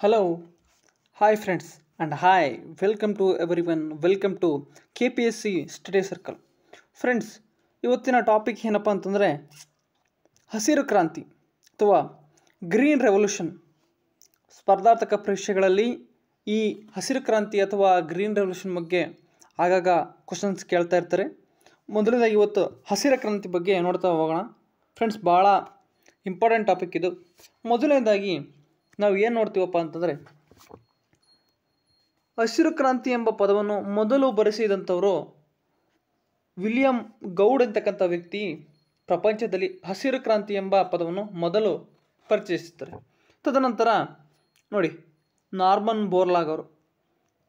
hi hi friends hi hi welcome to one welcome to K P S C study circle friends ಇವತ್ತಿನ topic ಏನಪ್ಪ ಅಂತಂದರೆ ಹಸಿರು ಕ್ರಾಂತಿ ಅಥವಾ ಗ್ರೀನ್ ರೆವಲ್ಯೂಷನ್ ಸ್ಪರ್ಧಾತ್ಮಕ ಪರೀಕ್ಷೆಗಳಲ್ಲಿ ಈ ಹಸಿರು ಕ್ರಾಂತಿ ಅಥವಾ ಗ್ರೀನ್ ರೆವಲ್ಯೂಷನ್ ಬಗ್ಗೆ ಆಗಾಗ ಕ್ವಶನ್ಸ್ ಕೇಳ್ತಾ ಇರ್ತಾರೆ ಮೊದಲನೇದಾಗಿ ಇವತ್ತು ಹಸಿರು ಕ್ರಾಂತಿ ಬಗ್ಗೆ ನೋಡ್ತಾ ಹೋಗೋಣ ಫ್ರೆಂಡ್ಸ್ ಭಾಳ ಇಂಪಾರ್ಟೆಂಟ್ ಟಾಪಿಕ್ ಇದು ಮೊದಲನೇದಾಗಿ ನಾವು ಏನು ನೋಡ್ತೀವಪ್ಪ ಅಂತಂದರೆ ಹಸಿರು ಕ್ರಾಂತಿ ಎಂಬ ಪದವನ್ನು ಮೊದಲು ಬರೆಸಿದಂಥವರು ವಿಲಿಯಂ ಗೌಡ್ ಅಂತಕ್ಕಂಥ ವ್ಯಕ್ತಿ ಪ್ರಪಂಚದಲ್ಲಿ ಹಸಿರು ಕ್ರಾಂತಿ ಎಂಬ ಪದವನ್ನು ಮೊದಲು ಪರಿಚಯಿಸುತ್ತಾರೆ ತದನಂತರ ನೋಡಿ ನಾರ್ಮನ್ ಬೋರ್ಲಾಗ್ ಅವರು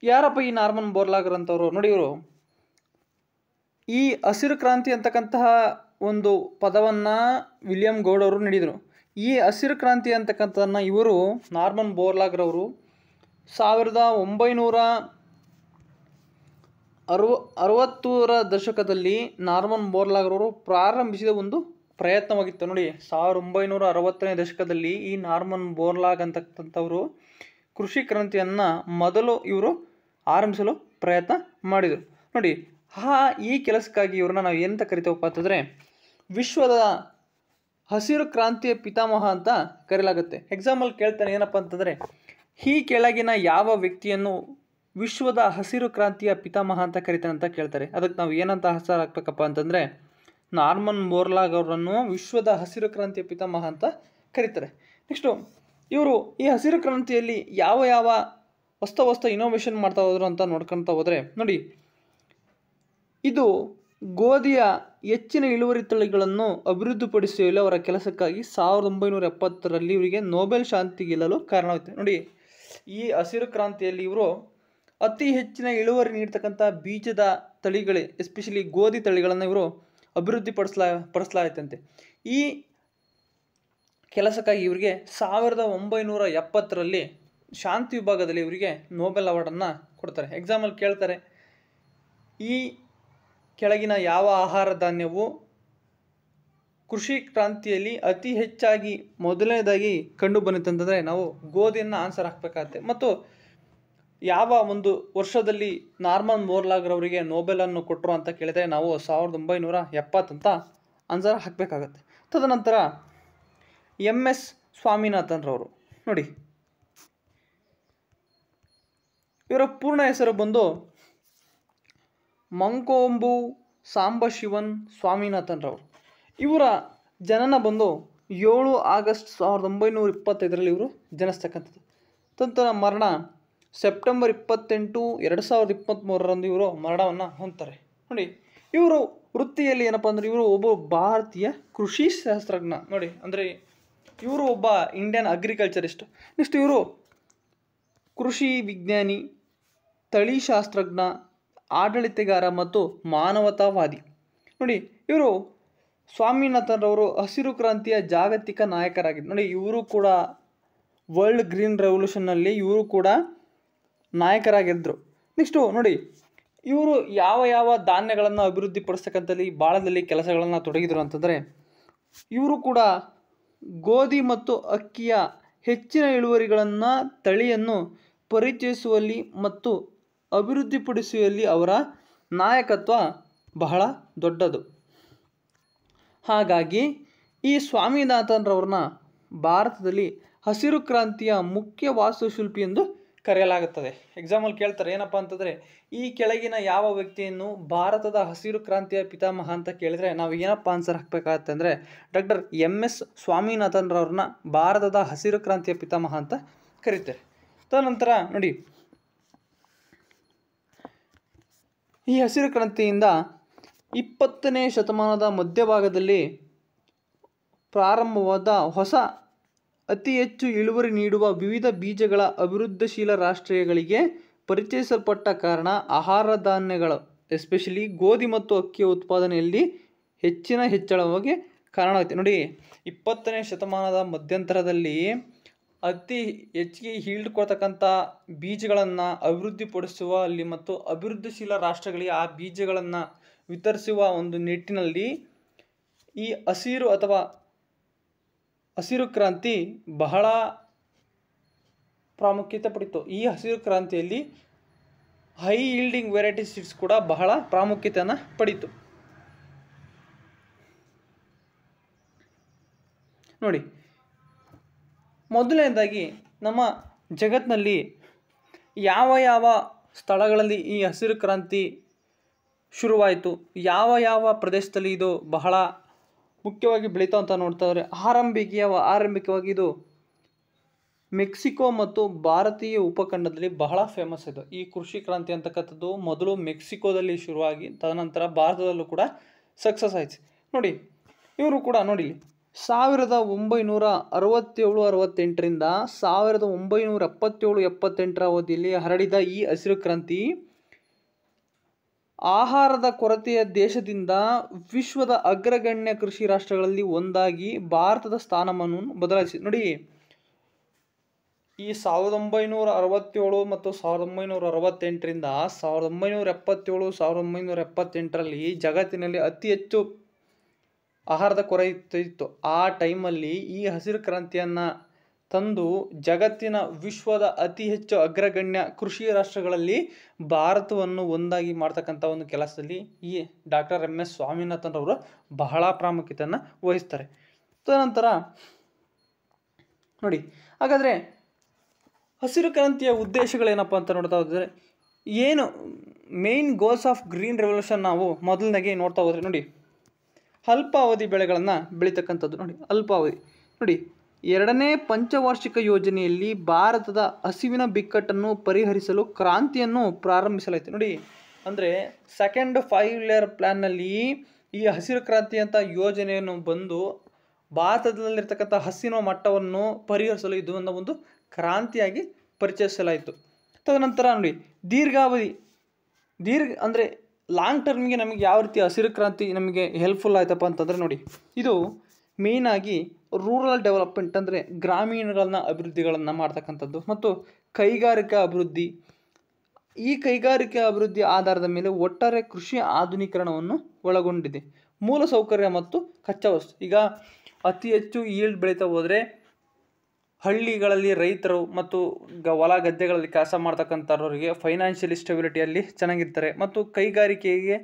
ಯಾರಪ್ಪ ಈ ನಾರ್ಮನ್ ಬೋರ್ಲಾಗರ್ ಅಂತವರು ನೋಡಿ ಇವರು ಈ ಹಸಿರು ಕ್ರಾಂತಿ ಅಂತಕ್ಕಂತಹ ಒಂದು ಪದವನ್ನು ವಿಲಿಯಂ ಗೌಡ್ ಅವರು ನೀಡಿದರು ಈ ಹಸಿರು ಕ್ರಾಂತಿ ಅಂತಕ್ಕಂಥದನ್ನು ಇವರು ನಾರ್ಮನ್ ಬೋರ್ಲಾಗ್ರವರು ಸಾವಿರದ ಒಂಬೈನೂರ ಅರವ ಅರವತ್ತೂರ ದಶಕದಲ್ಲಿ ನಾರ್ಮನ್ ಬೋರ್ಲಾಗ್ರವರು ಪ್ರಾರಂಭಿಸಿದ ಒಂದು ಪ್ರಯತ್ನವಾಗಿತ್ತು ನೋಡಿ ಸಾವಿರದ ಒಂಬೈನೂರ ಅರವತ್ತನೇ ದಶಕದಲ್ಲಿ ಈ ನಾರ್ಮನ್ ಬೋರ್ಲಾಗ್ ಅಂತಕ್ಕಂಥವರು ಕೃಷಿ ಕ್ರಾಂತಿಯನ್ನು ಮೊದಲು ಇವರು ಆರಂಭಿಸಲು ಪ್ರಯತ್ನ ಮಾಡಿದರು ನೋಡಿ ಆ ಈ ಕೆಲಸಕ್ಕಾಗಿ ಇವ್ರನ್ನ ನಾವು ಎಂತ ಕರಿತೇವಪ್ಪ ಅಂತಂದರೆ ವಿಶ್ವದ ಹಸಿರು ಕ್ರಾಂತಿಯ ಪಿತಾಮಹ ಅಂತ ಕರೆಯಲಾಗುತ್ತೆ ಎಕ್ಸಾಂಪಲ್ ಕೇಳ್ತಾನೆ ಏನಪ್ಪ ಅಂತಂದರೆ ಈ ಕೆಳಗಿನ ಯಾವ ವ್ಯಕ್ತಿಯನ್ನು ವಿಶ್ವದ ಹಸಿರು ಕ್ರಾಂತಿಯ ಪಿತಾಮಹ ಅಂತ ಕರಿತಾನೆ ಅಂತ ಕೇಳ್ತಾರೆ ಅದಕ್ಕೆ ನಾವು ಏನಂತ ಹೆಸರು ಹಾಕ್ಬೇಕಪ್ಪ ಅಂತಂದರೆ ನಾರ್ಮನ್ ಬೋರ್ಲಾಗ್ ಅವರನ್ನು ವಿಶ್ವದ ಹಸಿರು ಕ್ರಾಂತಿಯ ಪಿತಾಮಹ ಅಂತ ಕರೀತಾರೆ ನೆಕ್ಸ್ಟು ಇವರು ಈ ಹಸಿರು ಕ್ರಾಂತಿಯಲ್ಲಿ ಯಾವ ಯಾವ ಹೊಸ ಹೊಸ ಇನೋವೇಷನ್ ಮಾಡ್ತಾ ಹೋದ್ರು ಅಂತ ನೋಡ್ಕೊಳ್ತಾ ಹೋದರೆ ನೋಡಿ ಇದು ಗೋಧಿಯ ಹೆಚ್ಚಿನ ಇಳುವರಿ ತಳಿಗಳನ್ನು ಅಭಿವೃದ್ಧಿಪಡಿಸುವಲ್ಲಿ ಅವರ ಕೆಲಸಕ್ಕಾಗಿ ಸಾವಿರದ ಒಂಬೈನೂರ ಎಪ್ಪತ್ತರಲ್ಲಿ ಇವರಿಗೆ ನೋಬೆಲ್ ಶಾಂತಿ ಗೆಲ್ಲಲು ಕಾರಣವಾಗುತ್ತೆ ನೋಡಿ ಈ ಹಸಿರು ಕ್ರಾಂತಿಯಲ್ಲಿ ಇವರು ಅತಿ ಹೆಚ್ಚಿನ ಇಳುವರಿ ನೀಡ್ತಕ್ಕಂಥ ಬೀಜದ ತಳಿಗಳೇ ಎಸ್ಪೆಷಲಿ ಗೋಧಿ ತಳಿಗಳನ್ನು ಇವರು ಅಭಿವೃದ್ಧಿ ಪಡಿಸ್ಲಾ ಪಡಿಸಲಾಯಿತಂತೆ ಈ ಕೆಲಸಕ್ಕಾಗಿ ಇವರಿಗೆ ಸಾವಿರದ ಒಂಬೈನೂರ ಎಪ್ಪತ್ತರಲ್ಲಿ ಶಾಂತಿ ವಿಭಾಗದಲ್ಲಿ ಇವರಿಗೆ ನೋಬೆಲ್ ಅವಾರ್ಡನ್ನು ಕೊಡ್ತಾರೆ ಎಕ್ಸಾಮಲ್ಲಿ ಕೇಳ್ತಾರೆ ಈ ಕೆಳಗಿನ ಯಾವ ಆಹಾರ ಧಾನ್ಯವು ಕೃಷಿ ಕ್ರಾಂತಿಯಲ್ಲಿ ಅತಿ ಹೆಚ್ಚಾಗಿ ಮೊದಲನೇದಾಗಿ ಕಂಡು ಬಂದಿತ್ತಂತಂದರೆ ನಾವು ಗೋಧಿಯನ್ನು ಆನ್ಸರ್ ಹಾಕಬೇಕಾಗತ್ತೆ ಮತ್ತು ಯಾವ ಒಂದು ವರ್ಷದಲ್ಲಿ ನಾರ್ಮನ್ ಮೋರ್ಲಾಗ್ರವರಿಗೆ ನೋಬೆಲನ್ನು ಕೊಟ್ಟರು ಅಂತ ಕೇಳಿದರೆ ನಾವು ಸಾವಿರದ ಒಂಬೈನೂರ ಎಪ್ಪತ್ತಂತ ಆನ್ಸರ್ ಹಾಕಬೇಕಾಗತ್ತೆ ತದನಂತರ ಎಮ್ ಎಸ್ ಸ್ವಾಮಿನಾಥನ್ರವರು ನೋಡಿ ಇವರ ಪೂರ್ಣ ಹೆಸರು ಬಂದು ಮಂಕೋಂಬು ಸಾಂಬಶಿವನ್ ರವರು ಇವರ ಜನನ ಬಂದು ಏಳು ಆಗಸ್ಟ್ ಸಾವಿರದ ಒಂಬೈನೂರ ಇಪ್ಪತ್ತೈದರಲ್ಲಿ ಇವರು ಜನಿಸ್ತಕ್ಕಂಥದ್ದು ತಂತರ ಮರಣ ಸೆಪ್ಟೆಂಬರ್ ಇಪ್ಪತ್ತೆಂಟು ಎರಡು ಸಾವಿರದ ಇಪ್ಪತ್ತ್ಮೂರರಂದು ಇವರು ಮರಣವನ್ನು ಹೊಂದ್ತಾರೆ ನೋಡಿ ಇವರು ವೃತ್ತಿಯಲ್ಲಿ ಏನಪ್ಪ ಅಂದರೆ ಇವರು ಒಬ್ಬ ಭಾರತೀಯ ಕೃಷಿ ಶಾಸ್ತ್ರಜ್ಞ ನೋಡಿ ಅಂದರೆ ಇವರು ಒಬ್ಬ ಇಂಡಿಯನ್ ಅಗ್ರಿಕಲ್ಚರಿಸ್ಟ್ ನೆಕ್ಸ್ಟ್ ಇವರು ಕೃಷಿ ವಿಜ್ಞಾನಿ ತಳಿಶಾಸ್ತ್ರಜ್ಞ ಆಡಳಿತಗಾರ ಮತ್ತು ಮಾನವತಾವಾದಿ ನೋಡಿ ಇವರು ಸ್ವಾಮಿನಾಥನ್ರವರು ಹಸಿರು ಕ್ರಾಂತಿಯ ಜಾಗತಿಕ ನಾಯಕರಾಗಿದ್ದರು ನೋಡಿ ಇವರು ಕೂಡ ವರ್ಲ್ಡ್ ಗ್ರೀನ್ ರೆವಲ್ಯೂಷನ್ನಲ್ಲಿ ಇವರು ಕೂಡ ನಾಯಕರಾಗಿದ್ದರು ನೆಕ್ಸ್ಟು ನೋಡಿ ಇವರು ಯಾವ ಯಾವ ಧಾನ್ಯಗಳನ್ನು ಅಭಿವೃದ್ಧಿ ಪಡಿಸ್ತಕ್ಕಂಥಲ್ಲಿ ಭಾಳದಲ್ಲಿ ಕೆಲಸಗಳನ್ನು ತೊಡಗಿದರು ಅಂತಂದರೆ ಇವರು ಕೂಡ ಗೋಧಿ ಮತ್ತು ಅಕ್ಕಿಯ ಹೆಚ್ಚಿನ ಇಳುವರಿಗಳನ್ನು ತಳಿಯನ್ನು ಪರಿಚಯಿಸುವಲ್ಲಿ ಮತ್ತು ಅಭಿವೃದ್ಧಿಪಡಿಸುವಲ್ಲಿ ಅವರ ನಾಯಕತ್ವ ಬಹಳ ದೊಡ್ಡದು ಹಾಗಾಗಿ ಈ ಸ್ವಾಮಿನಾಥನ್ರವ್ರನ್ನ ಭಾರತದಲ್ಲಿ ಹಸಿರು ಕ್ರಾಂತಿಯ ಮುಖ್ಯ ವಾಸ್ತುಶಿಲ್ಪಿ ಎಂದು ಕರೆಯಲಾಗುತ್ತದೆ ಎಕ್ಸಾಂಪಲ್ ಕೇಳ್ತಾರೆ ಏನಪ್ಪ ಅಂತಂದರೆ ಈ ಕೆಳಗಿನ ಯಾವ ವ್ಯಕ್ತಿಯನ್ನು ಭಾರತದ ಹಸಿರು ಕ್ರಾಂತಿಯ ಪಿತಾಮಹ ಅಂತ ಕೇಳಿದರೆ ನಾವು ಏನಪ್ಪ ಆನ್ಸರ್ ಹಾಕಬೇಕಾಗತ್ತೆ ಅಂದರೆ ಡಾಕ್ಟರ್ ಎಮ್ ಎಸ್ ಸ್ವಾಮಿನಾಥನ್ರವ್ರನ್ನ ಭಾರತದ ಹಸಿರು ಕ್ರಾಂತಿಯ ಪಿತಾಮಹ ಅಂತ ಕರೀತಾರೆ ತದನಂತರ ನೋಡಿ ಈ ಹಸಿರು ಕ್ರಾಂತಿಯಿಂದ ಇಪ್ಪತ್ತನೇ ಶತಮಾನದ ಮಧ್ಯಭಾಗದಲ್ಲಿ ಪ್ರಾರಂಭವಾದ ಹೊಸ ಅತಿ ಹೆಚ್ಚು ಇಳುವರಿ ನೀಡುವ ವಿವಿಧ ಬೀಜಗಳ ಅಭಿವೃದ್ಧಿಶೀಲ ರಾಷ್ಟ್ರೀಯಗಳಿಗೆ ಪರಿಚಯಿಸಲ್ಪಟ್ಟ ಕಾರಣ ಆಹಾರ ಧಾನ್ಯಗಳು ಎಸ್ಪೆಷಲಿ ಗೋಧಿ ಮತ್ತು ಅಕ್ಕಿಯ ಉತ್ಪಾದನೆಯಲ್ಲಿ ಹೆಚ್ಚಿನ ಹೆಚ್ಚಳವಾಗಿ ಕಾರಣ ನೋಡಿ ಇಪ್ಪತ್ತನೇ ಶತಮಾನದ ಮಧ್ಯಂತರದಲ್ಲಿ ಅತಿ ಹೆಚ್ಚಿಗೆ ಹೀಲ್ಡ್ ಕೊಡ್ತಕ್ಕಂಥ ಬೀಜಗಳನ್ನು ಅಲ್ಲಿ ಮತ್ತು ಅಭಿವೃದ್ಧಿಶೀಲ ರಾಷ್ಟ್ರಗಳಿಗೆ ಆ ಬೀಜಗಳನ್ನು ವಿತರಿಸುವ ಒಂದು ನಿಟ್ಟಿನಲ್ಲಿ ಈ ಹಸಿರು ಅಥವಾ ಹಸಿರು ಕ್ರಾಂತಿ ಬಹಳ ಪ್ರಾಮುಖ್ಯತೆ ಪಡಿತು ಈ ಹಸಿರು ಕ್ರಾಂತಿಯಲ್ಲಿ ಹೈ ಈಲ್ಡಿಂಗ್ ವೆರೈಟಿ ಸೀಡ್ಸ್ ಕೂಡ ಬಹಳ ಪ್ರಾಮುಖ್ಯತೆಯನ್ನು ಪಡೀತು ನೋಡಿ ಮೊದಲನೇದಾಗಿ ನಮ್ಮ ಜಗತ್ತಿನಲ್ಲಿ ಯಾವ ಯಾವ ಸ್ಥಳಗಳಲ್ಲಿ ಈ ಹಸಿರು ಕ್ರಾಂತಿ ಶುರುವಾಯಿತು ಯಾವ ಯಾವ ಪ್ರದೇಶದಲ್ಲಿ ಇದು ಬಹಳ ಮುಖ್ಯವಾಗಿ ಬೆಳೀತಾ ಅಂತ ನೋಡ್ತಾಯಿದ್ರೆ ಆರಂಭಿಕ ಆರಂಭಿಕವಾಗಿ ಇದು ಮೆಕ್ಸಿಕೋ ಮತ್ತು ಭಾರತೀಯ ಉಪಖಂಡದಲ್ಲಿ ಬಹಳ ಫೇಮಸ್ ಇದು ಈ ಕೃಷಿ ಕ್ರಾಂತಿ ಅಂತಕ್ಕಂಥದ್ದು ಮೊದಲು ಮೆಕ್ಸಿಕೋದಲ್ಲಿ ಶುರುವಾಗಿ ತದನಂತರ ಭಾರತದಲ್ಲೂ ಕೂಡ ಸಕ್ಸಸ್ ಆಯ್ತು ನೋಡಿ ಇವರು ಕೂಡ ನೋಡಿ ಸಾವಿರದ ಒಂಬೈನೂರ ಅರವತ್ತೇಳು ಅರವತ್ತೆಂಟರಿಂದ ಸಾವಿರದ ಒಂಬೈನೂರ ಎಪ್ಪತ್ತೇಳು ಎಪ್ಪತ್ತೆಂಟರ ಅವಧಿಯಲ್ಲಿ ಹರಡಿದ ಈ ಹಸಿರು ಕ್ರಾಂತಿ ಆಹಾರದ ಕೊರತೆಯ ದೇಶದಿಂದ ವಿಶ್ವದ ಅಗ್ರಗಣ್ಯ ಕೃಷಿ ರಾಷ್ಟ್ರಗಳಲ್ಲಿ ಒಂದಾಗಿ ಭಾರತದ ಸ್ಥಾನಮಾನವನ್ನು ಬದಲಾಯಿಸಿ ನೋಡಿ ಈ ಸಾವಿರದ ಒಂಬೈನೂರ ಅರವತ್ತೇಳು ಮತ್ತು ಸಾವಿರದ ಒಂಬೈನೂರ ಅರವತ್ತೆಂಟರಿಂದ ಸಾವಿರದ ಒಂಬೈನೂರ ಎಪ್ಪತ್ತೇಳು ಸಾವಿರದ ಒಂಬೈನೂರ ಎಪ್ಪತ್ತೆಂಟರಲ್ಲಿ ಜಗತ್ತಿನಲ್ಲಿ ಅತಿ ಹೆಚ್ಚು ಆಹಾರದ ಕೊರತೆ ಇತ್ತು ಆ ಟೈಮಲ್ಲಿ ಈ ಹಸಿರು ಕ್ರಾಂತಿಯನ್ನು ತಂದು ಜಗತ್ತಿನ ವಿಶ್ವದ ಅತಿ ಹೆಚ್ಚು ಅಗ್ರಗಣ್ಯ ಕೃಷಿ ರಾಷ್ಟ್ರಗಳಲ್ಲಿ ಭಾರತವನ್ನು ಒಂದಾಗಿ ಮಾಡ್ತಕ್ಕಂಥ ಒಂದು ಕೆಲಸದಲ್ಲಿ ಈ ಡಾಕ್ಟರ್ ಎಮ್ ಎಸ್ ಸ್ವಾಮಿನಾಥನ್ ಅವರು ಬಹಳ ಪ್ರಾಮುಖ್ಯತೆಯನ್ನು ವಹಿಸ್ತಾರೆ ತದನಂತರ ನೋಡಿ ಹಾಗಾದರೆ ಹಸಿರು ಕ್ರಾಂತಿಯ ಉದ್ದೇಶಗಳೇನಪ್ಪ ಅಂತ ನೋಡ್ತಾ ಹೋದರೆ ಏನು main goals of green revolution ನಾವು ಮೊದಲನೇಗೆ ನೋಡ್ತಾ ಹೋದರೆ ನೋಡಿ ಅಲ್ಪಾವಧಿ ಬೆಳೆಗಳನ್ನು ಬೆಳೀತಕ್ಕಂಥದ್ದು ನೋಡಿ ಅಲ್ಪಾವಧಿ ನೋಡಿ ಎರಡನೇ ಪಂಚವಾರ್ಷಿಕ ಯೋಜನೆಯಲ್ಲಿ ಭಾರತದ ಹಸಿವಿನ ಬಿಕ್ಕಟ್ಟನ್ನು ಪರಿಹರಿಸಲು ಕ್ರಾಂತಿಯನ್ನು ಪ್ರಾರಂಭಿಸಲಾಯಿತು ನೋಡಿ ಅಂದರೆ ಸೆಕೆಂಡ್ ಫೈವ್ ಲೇಯರ್ ಪ್ಲ್ಯಾನ್ನಲ್ಲಿ ಈ ಹಸಿರು ಕ್ರಾಂತಿ ಅಂತ ಯೋಜನೆಯನ್ನು ಬಂದು ಭಾರತದಲ್ಲಿರ್ತಕ್ಕಂಥ ಹಸಿನ ಮಟ್ಟವನ್ನು ಪರಿಹರಿಸಲು ಇದು ಒಂದು ಕ್ರಾಂತಿಯಾಗಿ ಪರಿಚಯಿಸಲಾಯಿತು ತದನಂತರ ನೋಡಿ ದೀರ್ಘಾವಧಿ ದೀರ್ಘ ಅಂದರೆ ಲಾಂಗ್ ಟರ್ಮ್ಗೆ ನಮಗೆ ಯಾವ ರೀತಿ ಹಸಿರು ಕ್ರಾಂತಿ ನಮಗೆ ಹೆಲ್ಪ್ಫುಲ್ ಆಯ್ತಪ್ಪ ಅಂತಂದರೆ ನೋಡಿ ಇದು ಆಗಿ ರೂರಲ್ ಡೆವಲಪ್ಮೆಂಟ್ ಅಂದರೆ ಗ್ರಾಮೀಣಗಳನ್ನ ಅಭಿವೃದ್ಧಿಗಳನ್ನು ಮಾಡ್ತಕ್ಕಂಥದ್ದು ಮತ್ತು ಕೈಗಾರಿಕಾ ಅಭಿವೃದ್ಧಿ ಈ ಕೈಗಾರಿಕಾ ಅಭಿವೃದ್ಧಿ ಆಧಾರದ ಮೇಲೆ ಒಟ್ಟಾರೆ ಕೃಷಿ ಆಧುನೀಕರಣವನ್ನು ಒಳಗೊಂಡಿದೆ ಮೂಲಸೌಕರ್ಯ ಮತ್ತು ಕಚ್ಚಾ ವಸ್ತು ಈಗ ಅತಿ ಹೆಚ್ಚು ಈಲ್ಡ್ ಬೆಳೀತಾ ಹೋದರೆ ಹಳ್ಳಿಗಳಲ್ಲಿ ರೈತರು ಮತ್ತು ಗ ಹೊಲ ಗದ್ದೆಗಳಲ್ಲಿ ಕೆಲಸ ಮಾಡ್ತಕ್ಕಂಥವ್ರಿಗೆ ಫೈನಾನ್ಷಿಯಲಿ ಸ್ಟೆಬಿಲಿಟಿಯಲ್ಲಿ ಚೆನ್ನಾಗಿರ್ತಾರೆ ಮತ್ತು ಕೈಗಾರಿಕೆಗೆ